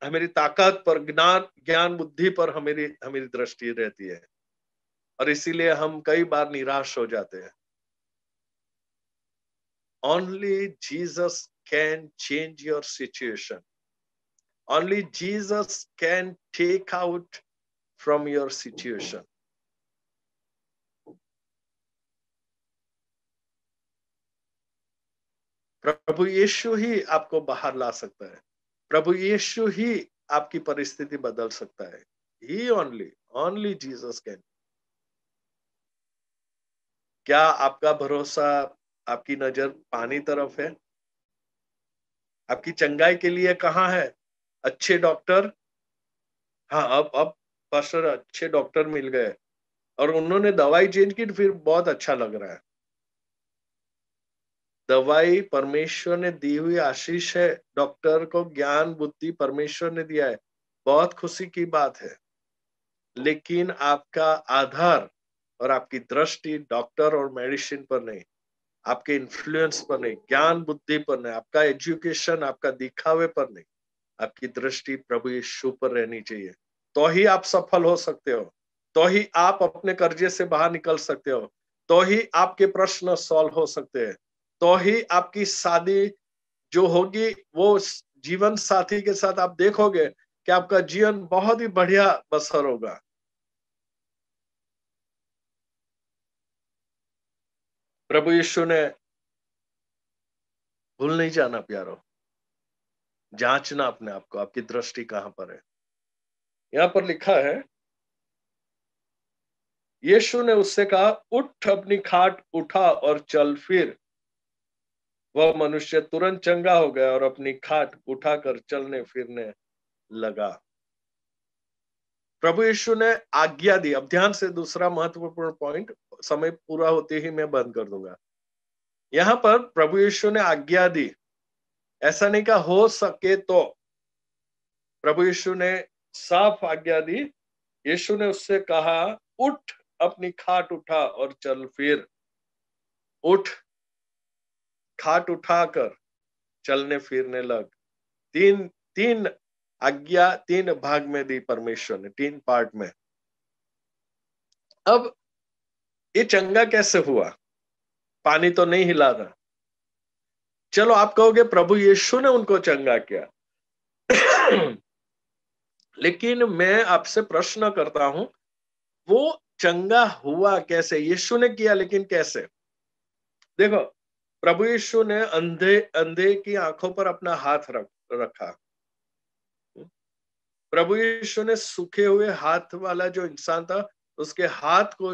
हमारी ताकत पर ज्ञान ज्ञान बुद्धि पर हमारी हमारी दृष्टि रहती है और इसीलिए हम कई बार निराश हो जाते हैं only jesus can change your situation only jesus can take out from your situation प्रभु यीशु ही आपको बाहर ला सकता है प्रभु यीशु ही आपकी परिस्थिति बदल सकता है ही ओनली ओनली जीसस कैन क्या आपका भरोसा आपकी नजर पानी तरफ है आपकी चंगाई के लिए कहाँ है अच्छे डॉक्टर हाँ अब अब पास्टर अच्छे डॉक्टर मिल गए और उन्होंने दवाई चेंज की तो फिर बहुत अच्छा लग रहा है दवाई परमेश्वर ने दी हुई आशीष है डॉक्टर को ज्ञान बुद्धि परमेश्वर ने दिया है बहुत खुशी की बात है लेकिन आपका आधार और आपकी दृष्टि डॉक्टर और मेडिसिन पर नहीं आपके इन्फ्लुएंस पर नहीं ज्ञान बुद्धि पर नहीं आपका एजुकेशन आपका दिखावे पर नहीं आपकी दृष्टि प्रभु यीशु पर रहनी चाहिए तो ही आप सफल हो सकते हो तो ही आप अपने कर्जे से बाहर निकल सकते हो तो ही आपके प्रश्न सॉल्व हो सकते हैं तो ही आपकी शादी जो होगी वो जीवन साथी के साथ आप देखोगे कि आपका जीवन बहुत ही बढ़िया बसर होगा प्रभु यीशु ने भूल नहीं जाना प्यारो जांचना अपने आप को आपकी दृष्टि कहां पर है यहां पर लिखा है यीशु ने उससे कहा उठ अपनी खाट उठा और चल फिर वह मनुष्य तुरंत चंगा हो गया और अपनी खाट उठाकर चलने फिरने लगा प्रभु यीशु ने आज्ञा दी अब ध्यान से दूसरा महत्वपूर्ण पॉइंट समय पूरा होते ही मैं बंद कर दूंगा यहां पर प्रभु यीशु ने आज्ञा दी ऐसा नहीं कहा हो सके तो प्रभु यीशु ने साफ आज्ञा दी यीशु ने उससे कहा उठ अपनी खाट उठा और चल फिर उठ खाट उठाकर चलने फिरने लग तीन तीन आज्ञा तीन भाग में दी परमेश्वर ने तीन पार्ट में अब ये चंगा कैसे हुआ पानी तो नहीं हिला था चलो आप कहोगे प्रभु यीशु ने उनको चंगा किया लेकिन मैं आपसे प्रश्न करता हूं वो चंगा हुआ कैसे यीशु ने किया लेकिन कैसे देखो प्रभु यीशु ने अंधे अंधे की आंखों पर अपना हाथ रख रखा प्रभु यीशु ने सूखे हुए हाथ वाला जो इंसान था उसके हाथ को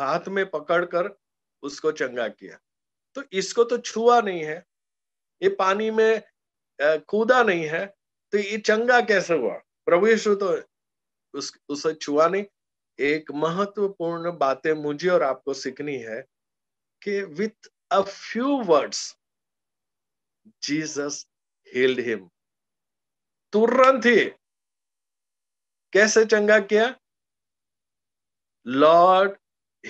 हाथ में पकड़कर उसको चंगा किया तो इसको तो छुआ नहीं है ये पानी में कूदा नहीं है तो ये चंगा कैसे हुआ प्रभु यीशु तो उस उसे छुआ नहीं एक महत्वपूर्ण बातें मुझे और आपको सीखनी है कि with a few words Jesus healed him तुरंत ही कैसे चंगा किया Lord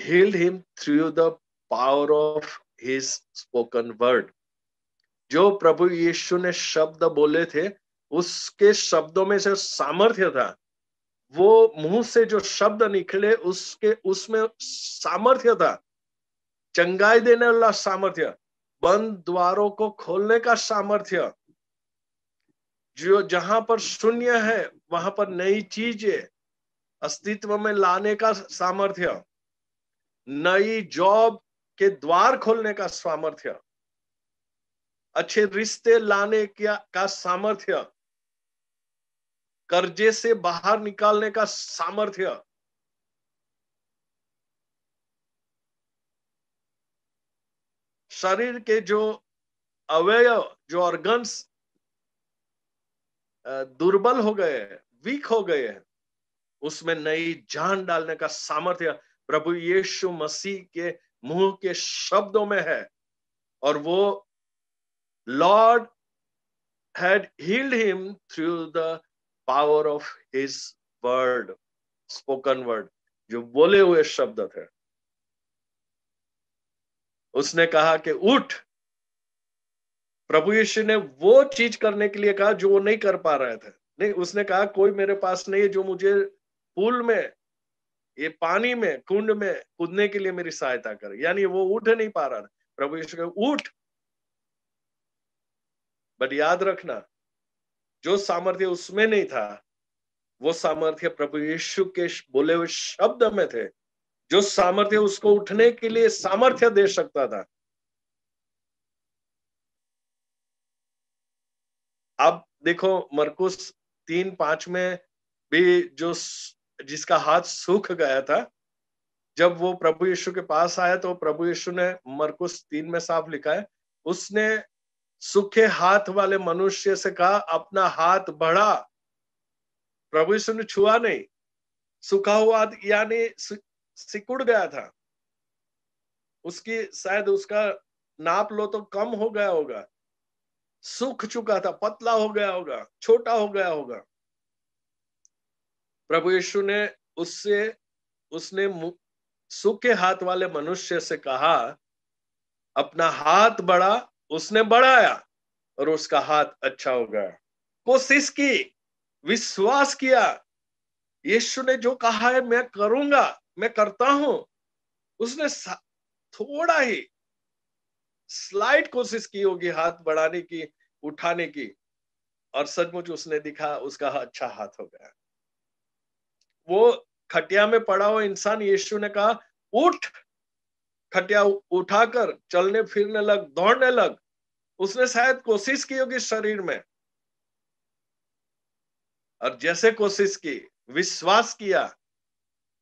healed him through the power of his spoken word जो प्रभु यीशु ने शब्द बोले थे उसके शब्दों में से सामर्थ्य था वो मुंह से जो शब्द निकले उसके उसमें सामर्थ्य था चंगाई देने वाला सामर्थ्य बंद द्वारों को खोलने का सामर्थ्य जो जहां पर शून्य है वहां पर नई चीजें अस्तित्व में लाने का सामर्थ्य नई जॉब के द्वार खोलने का सामर्थ्य अच्छे रिश्ते लाने का सामर्थ्य कर्जे से बाहर निकालने का सामर्थ्य शरीर के जो अवयव जो ऑर्गन्स दुर्बल हो गए हैं वीक हो गए हैं उसमें नई जान डालने का सामर्थ्य प्रभु यीशु मसीह के मुंह के शब्दों में है और वो Lord had healed him through the power of his word spoken word जो बोले हुए शब्द थे उसने कहा कि उठ प्रभु यीशु ने वो चीज करने के लिए कहा जो वो नहीं कर पा रहे थे नहीं उसने कहा कोई मेरे पास नहीं है जो मुझे पुल में ये पानी में कुंड में कूदने के लिए मेरी सहायता करे यानी वो उठ नहीं पा रहा था प्रभु यीशु कहे उठ बट याद रखना जो सामर्थ्य उसमें नहीं था वो सामर्थ्य प्रभु यीशु के बोले हुए शब्द में थे जो सामर्थ्य उसको उठने के लिए सामर्थ्य दे सकता था अब देखो मरकुस तीन पांच में भी जो जिसका हाथ सूख गया था जब वो प्रभु यीशु के पास आया तो प्रभु यीशु ने मरकुस तीन में साफ लिखा है उसने सूखे हाथ वाले मनुष्य से कहा अपना हाथ बढ़ा प्रभु यीशु ने छुआ नहीं सूखा हुआ यानी सिकुड़ गया था उसकी शायद उसका नाप लो तो कम हो गया होगा सूख चुका था पतला हो गया होगा छोटा हो गया होगा प्रभु यीशु ने उससे उसने सूखे हाथ वाले मनुष्य से कहा अपना हाथ बढ़ा उसने बढ़ाया और उसका हाथ अच्छा हो गया कोशिश की विश्वास किया यीशु ने जो कहा है मैं करूंगा मैं करता हूं उसने थोड़ा ही स्लाइड कोशिश की होगी हाथ बढ़ाने की उठाने की और सचमुच उसने दिखा उसका अच्छा हाथ हो गया वो खटिया में पड़ा हुआ इंसान यीशु ने कहा उठ खटिया उठाकर चलने फिरने लग दौड़ने लग उसने शायद कोशिश की होगी शरीर में और जैसे कोशिश की विश्वास किया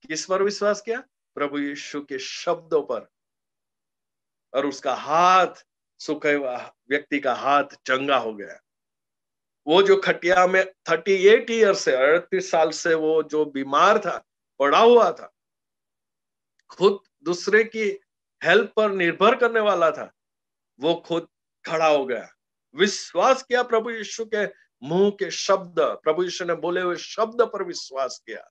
किस पर विश्वास किया प्रभु यीशु के शब्दों पर और उसका हाथ सुख व्यक्ति का हाथ चंगा हो गया वो जो खटिया में थर्टी एट ईयर से अड़तीस साल से वो जो बीमार था पड़ा हुआ था खुद दूसरे की हेल्प पर निर्भर करने वाला था वो खुद खड़ा हो गया विश्वास किया प्रभु यीशु के मुंह के शब्द प्रभु यीशु ने बोले हुए शब्द पर विश्वास किया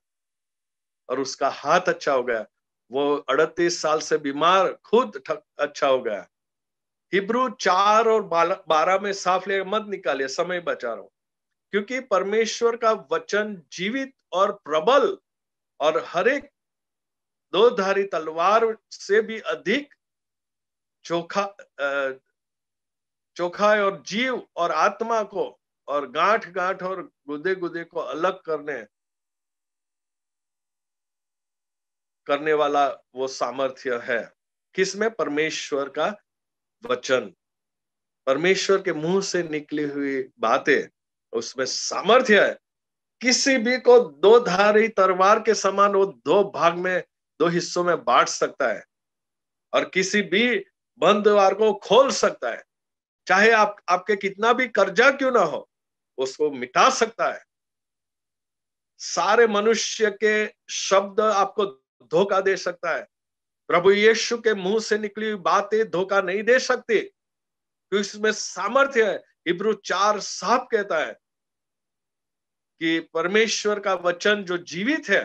और उसका हाथ अच्छा हो गया वो अड़तीस साल से बीमार खुद अच्छा हो गया हिब्रू चार और बारह में साफ ले मत निकालिए समय बचा रहा हूं क्योंकि परमेश्वर का वचन जीवित और प्रबल और हरेक दोधारी तलवार से भी अधिक चोखा चोखा और जीव और आत्मा को और गांठ गांठ और गुदे गुदे को अलग करने करने वाला वो सामर्थ्य है किसमें परमेश्वर का वचन परमेश्वर के मुंह से निकली हुई बातें उसमें सामर्थ्य है किसी भी को दो धारी तरवार के समान वो दो भाग में दो हिस्सों में बांट सकता है और किसी भी बंद द्वार को खोल सकता है चाहे आप आपके कितना भी कर्जा क्यों ना हो उसको मिटा सकता है सारे मनुष्य के शब्द आपको तो धोखा दे सकता है प्रभु यीशु के मुंह से निकली हुई बातें धोखा नहीं दे सकती क्योंकि इसमें सामर्थ्य है इब्रू चार साफ कहता है कि परमेश्वर का वचन जो जीवित है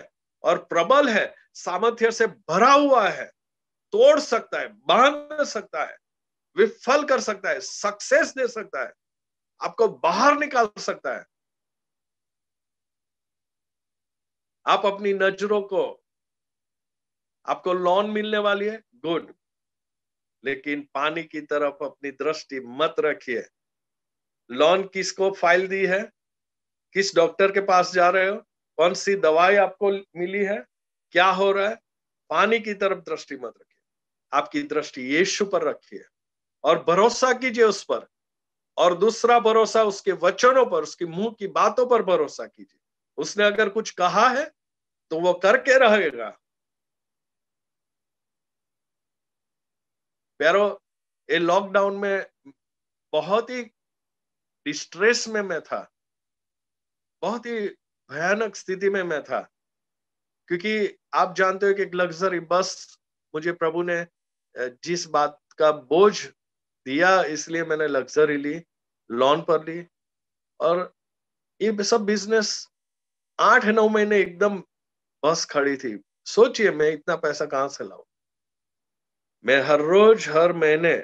और प्रबल है सामर्थ्य से भरा हुआ है तोड़ सकता है बांध सकता है विफल कर सकता है सक्सेस दे सकता है आपको बाहर निकाल सकता है आप अपनी नजरों को आपको लोन मिलने वाली है गुड लेकिन पानी की तरफ अपनी दृष्टि मत रखिए लोन किसको फाइल दी है किस डॉक्टर के पास जा रहे हो कौन सी दवाई आपको मिली है क्या हो रहा है पानी की तरफ दृष्टि मत रखिए आपकी दृष्टि यीशु पर रखिए और भरोसा कीजिए उस पर और दूसरा भरोसा उसके वचनों पर उसके मुंह की बातों पर भरोसा कीजिए उसने अगर कुछ कहा है तो वो करके रहेगा प्यारो ये लॉकडाउन में बहुत ही डिस्ट्रेस में मैं था बहुत ही भयानक स्थिति में मैं था क्योंकि आप जानते हो कि एक लग्जरी बस मुझे प्रभु ने जिस बात का बोझ दिया इसलिए मैंने लग्जरी ली लोन पर ली और ये सब बिजनेस आठ नौ महीने एकदम बस खड़ी थी सोचिए मैं इतना पैसा कहाँ से लाऊ मैं हर रोज हर महीने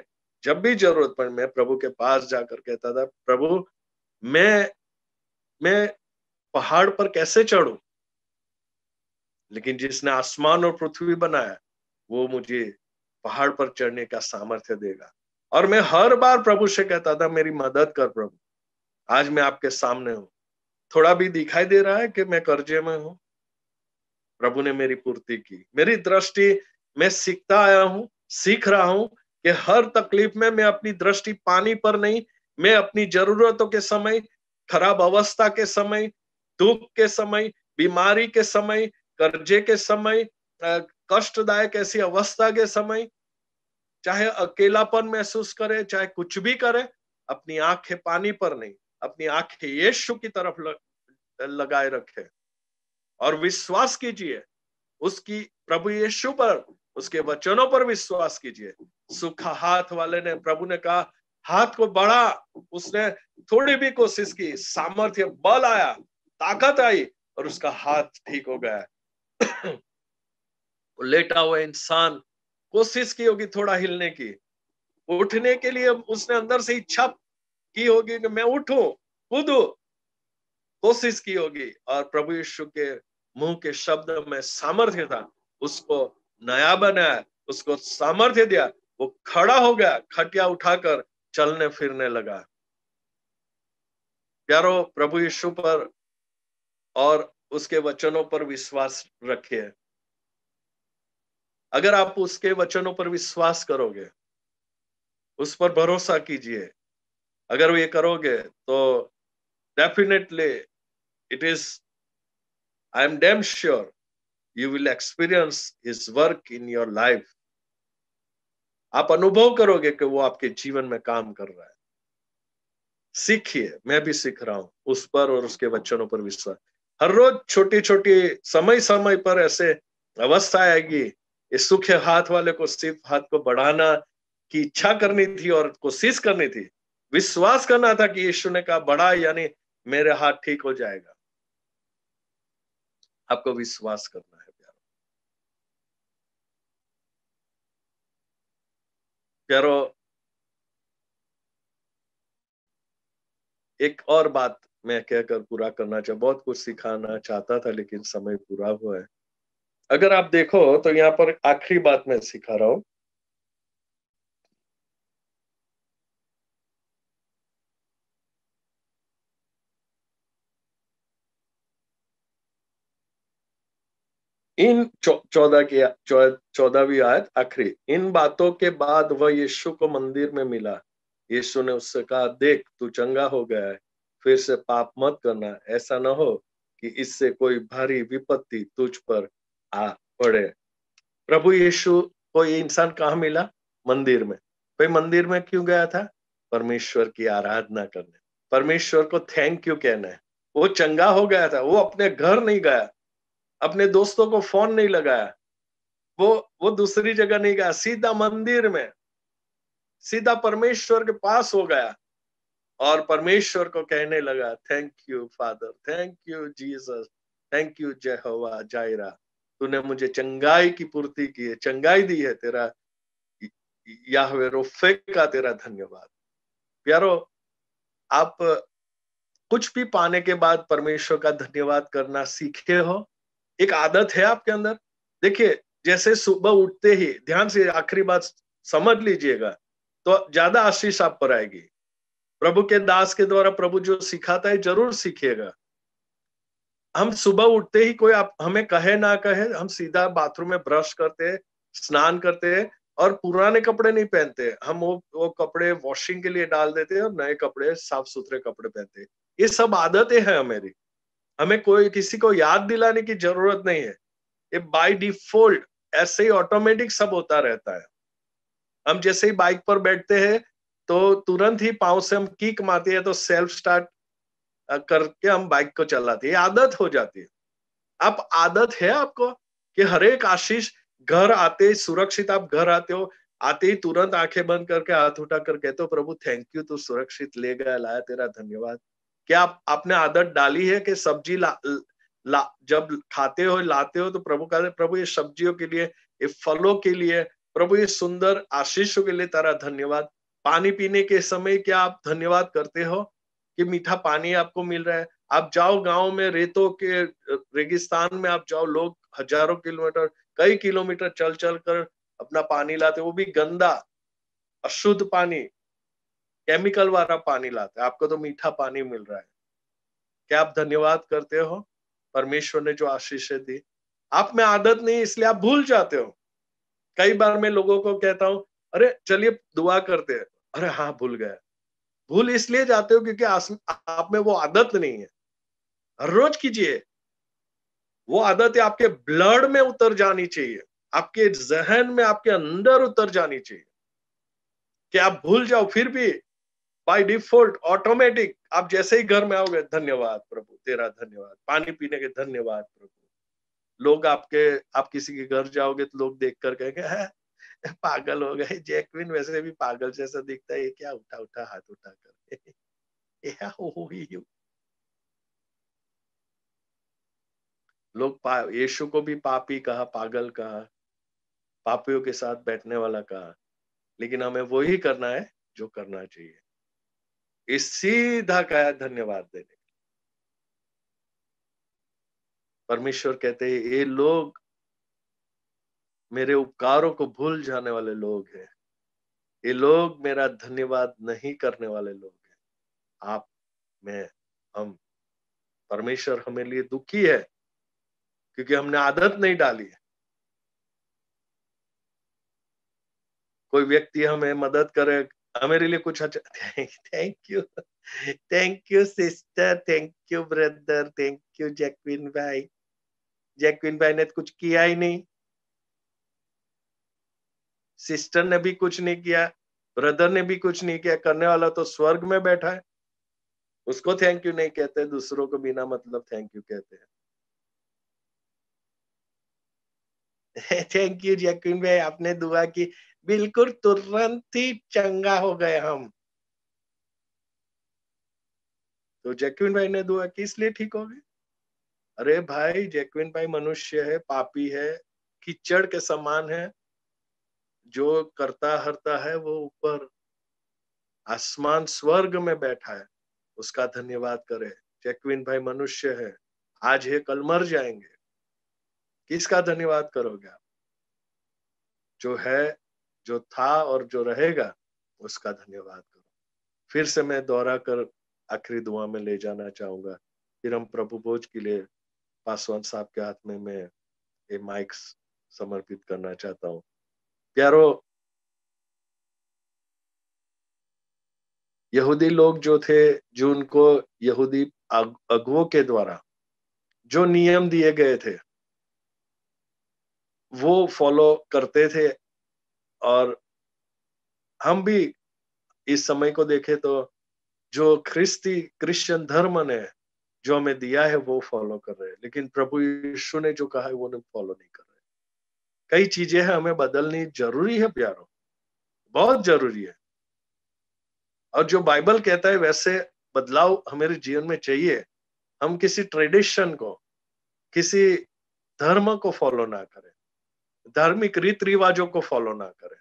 जब भी जरूरत पड़े मैं प्रभु के पास जाकर कहता था प्रभु मैं मैं पहाड़ पर कैसे चढ़ू लेकिन जिसने आसमान और पृथ्वी बनाया वो मुझे पहाड़ पर चढ़ने का सामर्थ्य देगा और मैं हर बार प्रभु से कहता था मेरी मदद कर प्रभु आज मैं आपके सामने हूं थोड़ा भी दिखाई दे रहा है कि मैं कर्जे में हूं प्रभु ने मेरी पूर्ति की मेरी दृष्टि मैं सीखता आया हूं सीख रहा हूं कि हर तकलीफ में मैं अपनी दृष्टि पानी पर नहीं मैं अपनी जरूरतों के समय खराब अवस्था के समय दुख के समय बीमारी के समय कर्जे के समय कष्टदायक ऐसी अवस्था के समय चाहे अकेलापन महसूस करे चाहे कुछ भी करे अपनी आंखें पानी पर नहीं अपनी आंखें यीशु की तरफ लगाए रखे और विश्वास कीजिए उसकी प्रभु यीशु पर उसके वचनों पर विश्वास कीजिए सूखा हाथ वाले ने प्रभु ने कहा हाथ को बढ़ा उसने थोड़ी भी कोशिश की सामर्थ्य बल आया ताकत आई और उसका हाथ ठीक हो गया लेटा हुआ इंसान कोशिश की होगी थोड़ा हिलने की उठने के लिए उसने अंदर से इच्छा की होगी कि मैं उठू कूदू कोशिश की होगी और प्रभु यीशु के मुंह के शब्द में सामर्थ्य था उसको नया बनाया उसको सामर्थ्य दिया वो खड़ा हो गया खटिया उठाकर चलने फिरने लगा प्यारो प्रभु यीशु पर और उसके वचनों पर विश्वास रखिए अगर आप उसके वचनों पर विश्वास करोगे उस पर भरोसा कीजिए अगर वो ये करोगे तो definitely it is I am damn sure you will experience his work in your life आप अनुभव करोगे कि वो आपके जीवन में काम कर रहा है सीखिए मैं भी सीख रहा हूँ उस पर और उसके वचनों पर विश्वास हर रोज छोटी छोटी समय समय पर ऐसे अवस्था आएगी इस सूखे हाथ वाले को सिर्फ हाथ को बढ़ाना की इच्छा करनी थी और कोशिश करनी थी विश्वास करना था कि यीशु ने कहा बड़ा यानी मेरे हाथ ठीक हो जाएगा आपको विश्वास करना Pero एक और बात मैं कहकर पूरा करना चाह बहुत कुछ सिखाना चाहता था लेकिन समय पूरा हुआ है अगर आप देखो तो यहाँ पर आखिरी बात मैं सिखा रहा हूं इन चौदह के चौदहवीं आयत आखिरी इन बातों के बाद वह यीशु को मंदिर में मिला यीशु ने उससे कहा देख तू चंगा हो गया है फिर से पाप मत करना ऐसा ना हो कि इससे कोई भारी विपत्ति तुझ पर आ पड़े प्रभु यीशु को ये इंसान कहा मिला मंदिर में भाई मंदिर में क्यों गया था परमेश्वर की आराधना करने परमेश्वर को थैंक यू कहना है वो चंगा हो गया था वो अपने घर नहीं गया अपने दोस्तों को फोन नहीं लगाया वो वो दूसरी जगह नहीं गया सीधा मंदिर में सीधा परमेश्वर के पास हो गया और परमेश्वर को कहने लगा thank you father thank you Jesus thank you Jehovah Zaira तूने मुझे चंगाई की पूर्ति की है चंगाई दी है तेरा याहवे रोफे का तेरा धन्यवाद प्यारो आप कुछ भी पाने के बाद परमेश्वर का धन्यवाद करना सीखे हो एक आदत है आपके अंदर देखिए जैसे सुबह उठते ही ध्यान से आखिरी बात समझ लीजिएगा तो ज्यादा आशीष आप पर आएगी प्रभु के दास के द्वारा प्रभु जो सिखाता है जरूर सीखेगा हम सुबह उठते ही कोई आप हमें कहे ना कहे हम सीधा बाथरूम में ब्रश करते हैं स्नान करते हैं और पुराने कपड़े नहीं पहनते हम वो वो कपड़े वॉशिंग के लिए डाल देते हैं और नए कपड़े साफ सुथरे कपड़े पहनते हैं ये सब आदतें हैं हमारी हमें कोई किसी को याद दिलाने की जरूरत नहीं है ये बाय डिफॉल्ट ऐसे ही ऑटोमेटिक सब होता रहता है हम जैसे ही बाइक पर बैठते हैं तो तुरंत ही पाँव से हम कीक मारते हैं तो सेल्फ स्टार्ट करके हम बाइक को चलाते हैं आदत हो जाती है आप आदत है आपको कि हर एक आशीष घर आते ही सुरक्षित आप घर आते हो आते ही तुरंत आंखें बंद करके हाथ उठा कर कहते हो प्रभु थैंक यू तू सुरक्षित ले गया लाया तेरा धन्यवाद क्या आप, आपने आदत डाली है कि सब्जी ला, ला जब खाते हो लाते हो तो प्रभु रहे प्रभु ये सब्जियों के लिए ये फलों के लिए प्रभु ये सुंदर आशीषों के लिए तारा धन्यवाद पानी पीने के समय क्या आप धन्यवाद करते हो कि मीठा पानी आपको मिल रहा है आप जाओ गांव में रेतों के रेगिस्तान में आप जाओ लोग हजारों किलोमीटर कई किलोमीटर चल चल कर अपना पानी लाते वो भी गंदा अशुद्ध पानी केमिकल वाला पानी लाते आपको तो मीठा पानी मिल रहा है क्या आप धन्यवाद करते हो परमेश्वर ने जो आशीष दी आप में आदत नहीं इसलिए आप भूल जाते हो कई बार मैं लोगों को कहता हूं अरे चलिए दुआ करते हैं अरे हाँ भूल गया भूल इसलिए जाते हो क्योंकि आप में वो आदत नहीं है हर रोज कीजिए वो आदत आपके ब्लड में उतर जानी चाहिए आपके जहन में आपके अंदर उतर जानी चाहिए कि आप भूल जाओ फिर भी बाय डिफॉल्ट ऑटोमेटिक आप जैसे ही घर में आओगे धन्यवाद प्रभु तेरा धन्यवाद पानी पीने के धन्यवाद प्रभु लोग आपके आप किसी के घर जाओगे तो लोग देख कर कहेंगे हाँ, पागल हो गए जैकविन वैसे भी पागल जैसा दिखता है ये क्या उठा उठा हाथ उठा कर लोग यीशु को भी पापी कहा पागल कहा पापियों के साथ बैठने वाला कहा लेकिन हमें वो ही करना है जो करना चाहिए इस सीधा कहा धन्यवाद देने परमेश्वर कहते हैं ये लोग मेरे उपकारों को भूल जाने वाले लोग हैं ये लोग मेरा धन्यवाद नहीं करने वाले लोग हैं आप मैं हम परमेश्वर हमें लिए दुखी है क्योंकि हमने आदत नहीं डाली है कोई व्यक्ति हमें मदद करे हाँ, मेरे लिए कुछ अच्छा thank you thank you sister thank you brother thank you Jackwin भाई जैकविन भाई ने तो कुछ किया ही नहीं सिस्टर ने भी कुछ नहीं किया ब्रदर ने भी कुछ नहीं किया करने वाला तो स्वर्ग में बैठा है उसको थैंक यू नहीं कहते दूसरों को बिना मतलब थैंक यू कहते हैं थैंक यू जैकविन भाई आपने दुआ की बिल्कुल तुरंत ही चंगा हो गए हम तो जैक्विन भाई ने दुआ किस लिए ठीक हो गए अरे भाई जैक्विन भाई मनुष्य है पापी है कीचड़ के समान है जो करता हरता है वो ऊपर आसमान स्वर्ग में बैठा है उसका धन्यवाद करे जैक्विन भाई मनुष्य है आज है कल मर जाएंगे किसका धन्यवाद करोगे आप जो है जो था और जो रहेगा उसका धन्यवाद करो फिर से मैं दोहरा कर आखिरी दुआ में ले जाना चाहूंगा फिर हम प्रभु भोज के लिए पासवान साहब के हाथ में मैं ये माइक्स समर्पित करना चाहता हूँ प्यारो यहूदी लोग जो थे जो उनको यहूदी अगुओं के द्वारा जो नियम दिए गए थे वो फॉलो करते थे और हम भी इस समय को देखें तो जो ख्रिस्ती क्रिश्चियन धर्म ने जो हमें दिया है वो फॉलो कर रहे हैं लेकिन प्रभु यीशु ने जो कहा है वो ने फॉलो नहीं कर रहे कई चीजें हैं हमें बदलनी जरूरी है प्यारो बहुत जरूरी है और जो बाइबल कहता है वैसे बदलाव हमारे जीवन में चाहिए हम किसी ट्रेडिशन को किसी धर्म को फॉलो ना करें धार्मिक रीत रिवाजों को फॉलो ना करें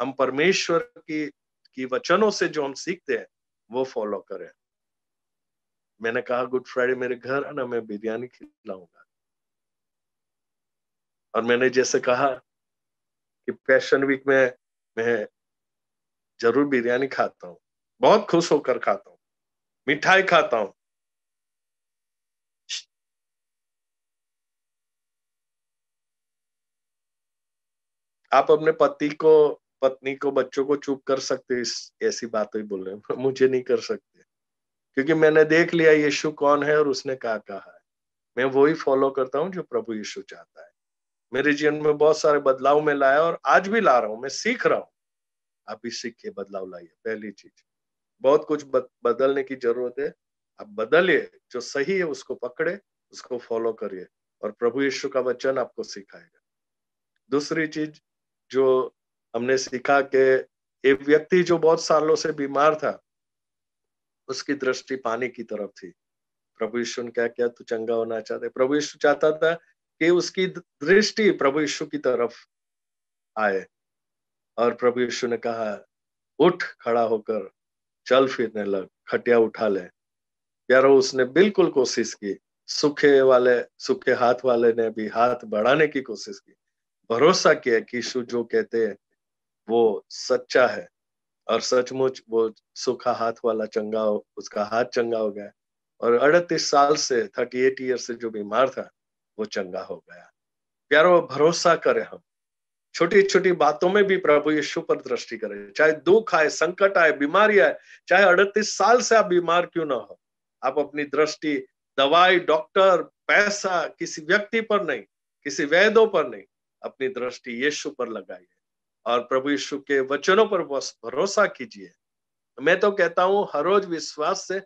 हम परमेश्वर की की वचनों से जो हम सीखते हैं वो फॉलो करें मैंने कहा गुड फ्राइडे मेरे घर आना मैं बिरयानी खिलाऊंगा और मैंने जैसे कहा कि पैशन वीक में मैं जरूर बिरयानी खाता हूँ बहुत खुश होकर खाता हूँ मिठाई खाता हूँ आप अपने पति को पत्नी को बच्चों को चुप कर सकते इस ऐसी बात ही बोल रहे हैं मुझे नहीं कर सकते क्योंकि मैंने देख लिया यीशु कौन है और उसने क्या कहा है मैं वो ही फॉलो करता हूँ जो प्रभु यीशु चाहता है मेरे जीवन में बहुत सारे बदलाव में लाया और आज भी ला रहा हूँ मैं सीख रहा हूँ आप भी सीख के बदलाव लाइए पहली चीज बहुत कुछ बदलने की जरूरत है आप बदलिए जो सही है उसको पकड़े उसको फॉलो करिए और प्रभु यीशु का वचन आपको सिखाएगा दूसरी चीज जो हमने सीखा कि एक व्यक्ति जो बहुत सालों से बीमार था उसकी दृष्टि पानी की तरफ थी प्रभु यीशु ने क्या किया तू चंगा होना चाहते प्रभु यीशु चाहता था कि उसकी दृष्टि प्रभु यीशु की तरफ आए और प्रभु यीशु ने कहा उठ खड़ा होकर चल फिरने लग खटिया उठा ले प्यारो उसने बिल्कुल कोशिश की सूखे वाले सूखे हाथ वाले ने भी हाथ बढ़ाने की कोशिश की भरोसा किया कि यीशु जो कहते हैं वो सच्चा है और सचमुच वो सूखा हाथ वाला चंगा हो उसका हाथ चंगा हो गया और अड़तीस साल से थर्टी एट ईयर से जो बीमार था वो चंगा हो गया प्यारो भरोसा करें हम छोटी छोटी बातों में भी प्रभु यीशु पर दृष्टि करें चाहे दुख आए संकट आए बीमारी आए चाहे अड़तीस साल से आप बीमार क्यों ना हो आप अपनी दृष्टि दवाई डॉक्टर पैसा किसी व्यक्ति पर नहीं किसी वेदों पर नहीं अपनी दृष्टि यीशु पर लगाइए और प्रभु यीशु के वचनों पर भरोसा कीजिए मैं तो कहता हूं हर रोज विश्वास से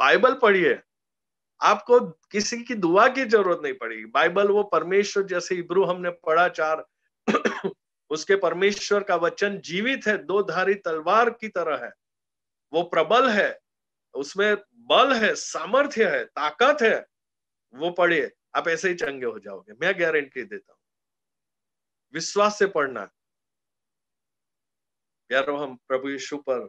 बाइबल पढ़िए आपको किसी की दुआ की जरूरत नहीं पड़ेगी बाइबल वो परमेश्वर जैसे इब्रू हमने पढ़ा चार उसके परमेश्वर का वचन जीवित है दो धारी तलवार की तरह है वो प्रबल है उसमें बल है सामर्थ्य है ताकत है वो पढ़िए आप ऐसे ही चंगे हो जाओगे मैं गारंटी देता हूं विश्वास से पढ़ना यारो हम प्रभु यीशु पर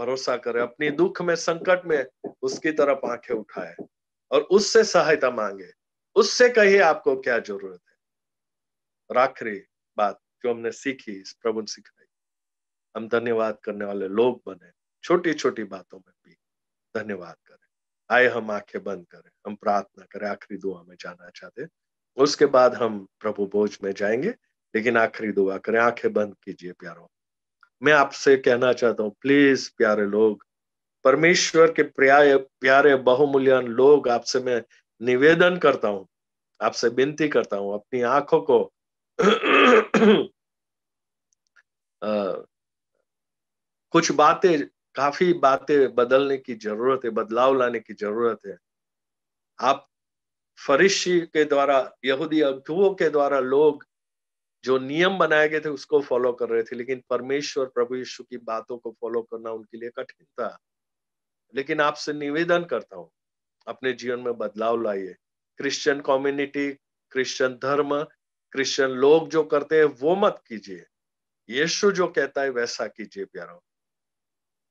भरोसा करें अपनी दुख में संकट में उसकी तरफ आंखें उठाए और उससे सहायता मांगे उससे कहिए आपको क्या जरूरत है और आखिरी बात जो हमने सीखी इस प्रभु ने सिखाई हम धन्यवाद करने वाले लोग बने छोटी छोटी बातों में भी धन्यवाद करें आए हम आंखें बंद करें हम प्रार्थना करें आखिरी दुआ में जाना चाहते उसके बाद हम प्रभु भोज में जाएंगे लेकिन आखिरी दुआ करें आंखें बंद कीजिए प्यारो मैं आपसे कहना चाहता हूँ प्लीज प्यारे लोग परमेश्वर के प्याय प्यारे बहुमूल्यान लोग आपसे मैं निवेदन करता हूँ आपसे विनती करता हूँ अपनी आंखों को आ, कुछ बातें काफी बातें बदलने की जरूरत है बदलाव लाने की जरूरत है आप फरिशी के द्वारा यहूदी अगुओं के द्वारा लोग जो नियम बनाए गए थे उसको फॉलो कर रहे थे लेकिन परमेश्वर प्रभु यीशु की बातों को फॉलो करना उनके लिए कठिन था लेकिन आपसे निवेदन करता हूं अपने जीवन में बदलाव लाइए क्रिश्चियन कम्युनिटी क्रिश्चियन धर्म क्रिश्चियन लोग जो करते हैं वो मत कीजिए यीशु जो कहता है वैसा कीजिए प्यारो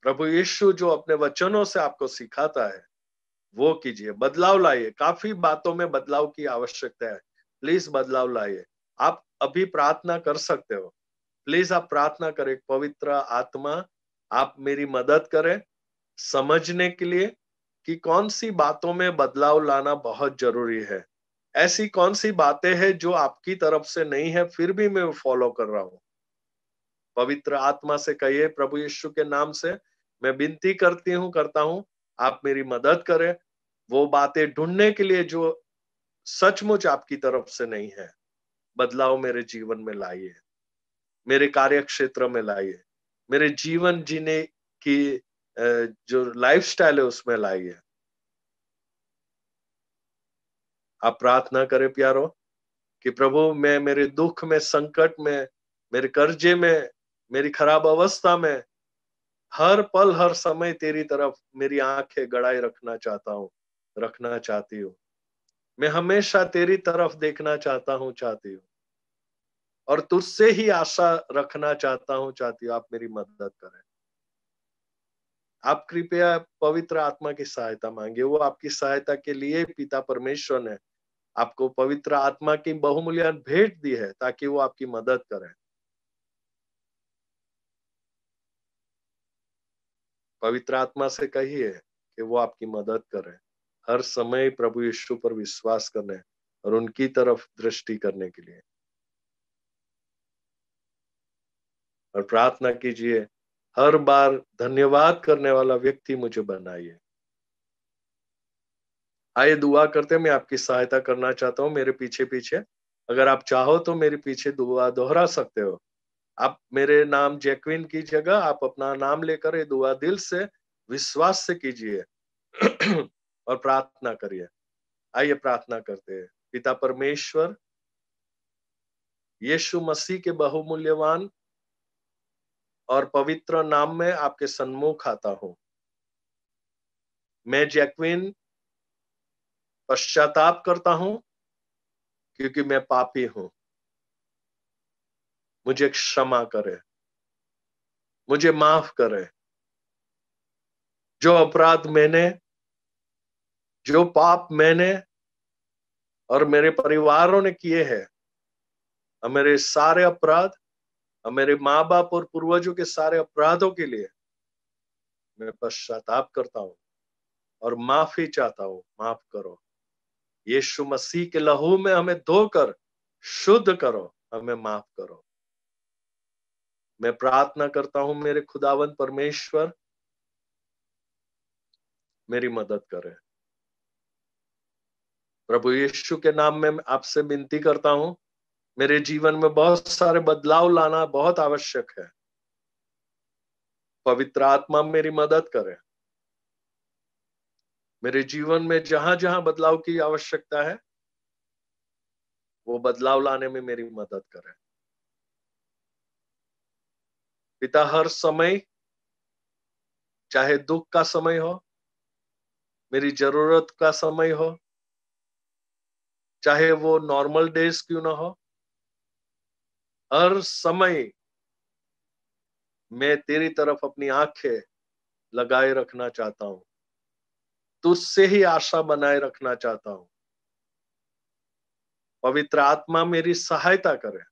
प्रभु यीशु जो अपने वचनों से आपको सिखाता है वो कीजिए बदलाव लाइए काफी बातों में बदलाव की आवश्यकता है प्लीज बदलाव लाइए आप अभी प्रार्थना कर सकते हो प्लीज आप प्रार्थना करें पवित्र आत्मा आप मेरी मदद करें समझने के लिए कि कौन सी बातों में बदलाव लाना बहुत जरूरी है ऐसी कौन सी बातें हैं जो आपकी तरफ से नहीं है फिर भी मैं फॉलो कर रहा हूं पवित्र आत्मा से कहिए प्रभु यीशु के नाम से मैं विनती करती हूँ करता हूँ आप मेरी मदद करें वो बातें ढूंढने के लिए जो सचमुच आपकी तरफ से नहीं है बदलाव मेरे जीवन में लाइए मेरे कार्य क्षेत्र में लाइए मेरे जीवन जीने की जो स्टाइल है उसमें लाइए आप प्रार्थना करें प्यारो कि प्रभु मैं मेरे दुख में संकट में मेरे कर्जे में मेरी खराब अवस्था में हर पल हर समय तेरी तरफ मेरी आंखें गड़ाई रखना चाहता हूँ रखना चाहती हूँ मैं हमेशा तेरी तरफ देखना चाहता हूँ चाहती हूँ और तुझसे ही आशा रखना चाहता हूँ चाहती हूँ आप मेरी मदद करें आप कृपया पवित्र आत्मा की सहायता मांगे वो आपकी सहायता के लिए पिता परमेश्वर ने आपको पवित्र आत्मा की बहुमूल्य भेंट दी है ताकि वो आपकी मदद करें पवित्र आत्मा से कहिए कि वो आपकी मदद करें हर समय प्रभु यीशु पर विश्वास करने और उनकी तरफ दृष्टि करने के लिए और प्रार्थना कीजिए हर बार धन्यवाद करने वाला व्यक्ति मुझे बनाइए आइए दुआ करते मैं आपकी सहायता करना चाहता हूँ मेरे पीछे पीछे अगर आप चाहो तो मेरे पीछे दुआ दोहरा सकते हो आप मेरे नाम जैकविन की जगह आप अपना नाम लेकर ये दुआ दिल से विश्वास से कीजिए और प्रार्थना करिए आइए प्रार्थना करते हैं पिता परमेश्वर यीशु मसीह के बहुमूल्यवान और पवित्र नाम में आपके सन्मुख आता हूं मैं जैक्विन पश्चाताप करता हूं क्योंकि मैं पापी हूं मुझे क्षमा करे मुझे माफ करे जो अपराध मैंने जो पाप मैंने और मेरे परिवारों ने किए हैं और मेरे सारे अपराध और मेरे माँ बाप और पूर्वजों के सारे अपराधों के लिए मैं पश्चाताप करता हूं और माफी चाहता हूँ माफ करो यीशु मसीह के लहू में हमें धोकर शुद्ध करो हमें माफ करो मैं प्रार्थना करता हूं मेरे खुदावन परमेश्वर मेरी मदद करे प्रभु यीशु के नाम में आपसे विनती करता हूं मेरे जीवन में बहुत सारे बदलाव लाना बहुत आवश्यक है पवित्र आत्मा मेरी मदद करे मेरे जीवन में जहां जहां बदलाव की आवश्यकता है वो बदलाव लाने में मेरी मदद करे पिता हर समय चाहे दुख का समय हो मेरी जरूरत का समय हो चाहे वो नॉर्मल डेज क्यों ना हो हर समय मैं तेरी तरफ अपनी आंखें लगाए रखना चाहता हूं तुझसे ही आशा बनाए रखना चाहता हूं पवित्र आत्मा मेरी सहायता करे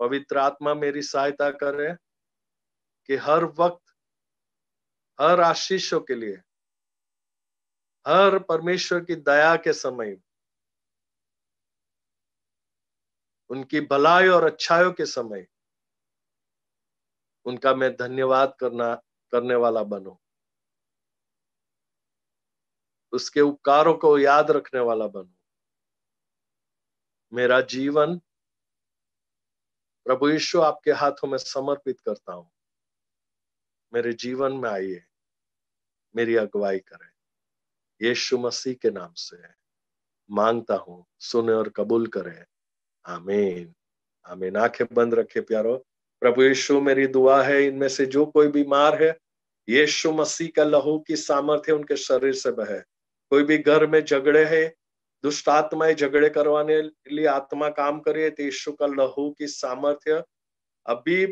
पवित्र आत्मा मेरी सहायता करे कि हर वक्त हर आशीषों के लिए हर परमेश्वर की दया के समय उनकी भलाई और अच्छाइयों के समय उनका मैं धन्यवाद करना करने वाला बनू उसके उपकारों को याद रखने वाला बनू मेरा जीवन प्रभु यीशु आपके हाथों में समर्पित करता हूं मेरे जीवन में आइए मेरी अगुवाई करें यीशु मसीह के नाम से मांगता हूं सुने और कबूल करे आमीन आमीन आंखें बंद रखे प्यारो प्रभु यीशु मेरी दुआ है इनमें से जो कोई बीमार है यीशु मसीह का लहू की सामर्थ्य उनके शरीर से बहे कोई भी घर में झगड़े है दुष्ट आत्माएं झगड़े करवाने लिए आत्मा काम करे तो यीशु का लहू की सामर्थ्य अभी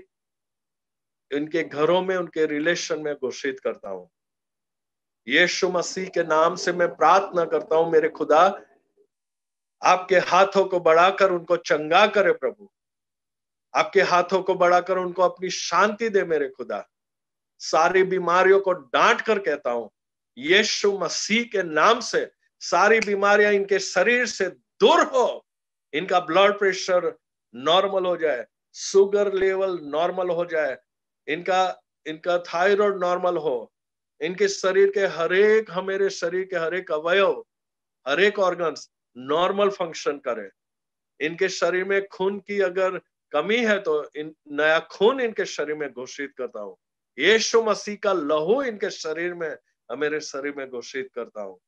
इनके घरों में उनके रिलेशन में घोषित करता हूं यीशु मसीह के नाम से मैं प्रार्थना करता हूं मेरे खुदा आपके हाथों को बढ़ाकर उनको चंगा करे प्रभु आपके हाथों को बढ़ाकर उनको अपनी शांति दे मेरे खुदा सारी बीमारियों को डांट कर कहता हूं यीशु मसीह के नाम से सारी बीमारियां इनके शरीर से दूर हो इनका ब्लड प्रेशर नॉर्मल हो जाए सुगर लेवल नॉर्मल हो जाए इनका इनका थायराइड नॉर्मल हो इनके शरीर के हरेक हमारे शरीर के हरेक अवयव हरेक ऑर्गन नॉर्मल फंक्शन करें इनके शरीर में खून की अगर कमी है तो इन नया खून इनके शरीर में घोषित करता हूँ यीशु मसीह का लहू इनके शरीर में हमारे शरीर में घोषित करता हूँ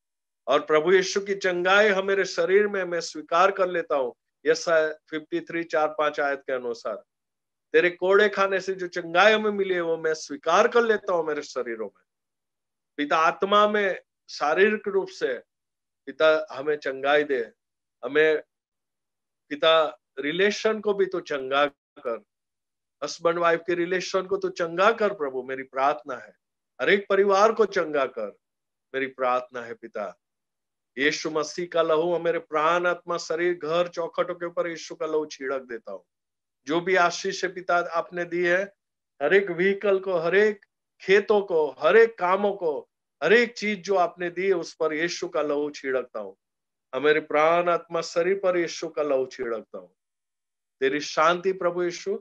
और प्रभु यीशु की चंगाई हमारे शरीर में मैं स्वीकार कर लेता हूँ यस फिफ्टी थ्री चार पांच आयत के अनुसार तेरे कोड़े खाने से जो चंगाई हमें मिली है वो मैं स्वीकार कर लेता हूँ मेरे शरीरों में पिता आत्मा में शारीरिक रूप से पिता हमें चंगाई दे हमें पिता रिलेशन को भी तो चंगा कर हस्बैंड वाइफ के रिलेशन को तो चंगा कर प्रभु मेरी प्रार्थना है हर एक परिवार को चंगा कर मेरी प्रार्थना है पिता यीशु मसीह का लहू मेरे प्राण आत्मा शरीर घर चौखटों के ऊपर यीशु का लहू छिड़क देता हूँ जो भी आशीष पिता आपने दी है हर एक व्हीकल को हर एक खेतों को हर एक कामों को हर एक चीज जो आपने दी उस पर यीशु का लहू छिड़कता हूँ हमारे प्राण आत्मा शरीर पर यीशु का लहू छिड़कता हूँ तेरी शांति प्रभु यीशु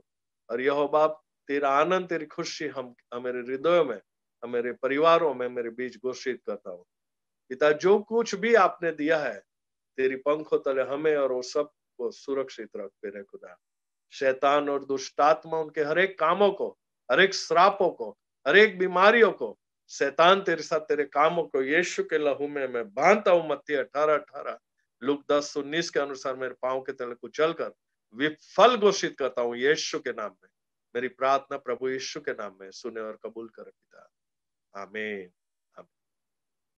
और यह बाप तेरा आनंद तेरी खुशी हम हमारे हृदय में हमारे परिवारों में मेरे बीच घोषित करता हूँ पिता जो कुछ भी आपने दिया है तेरी पंखों तले हमें और वो सब को सुरक्षित रख मेरे खुदा शैतान और दुष्टात्मा उनके हरेक कामों को हरेक श्रापों को हरेक बीमारियों को शैतान तेरे साथ तेरे कामों को यीशु के लहू में मैं बांधता हूं मत्ती अठारह अठारह लुक दस उन्नीस के अनुसार मेरे पाँव के तले कुचल कर विफल घोषित करता हूँ यीशु के नाम में मेरी प्रार्थना प्रभु यीशु के नाम में सुने और कबूल कर पिता आमीन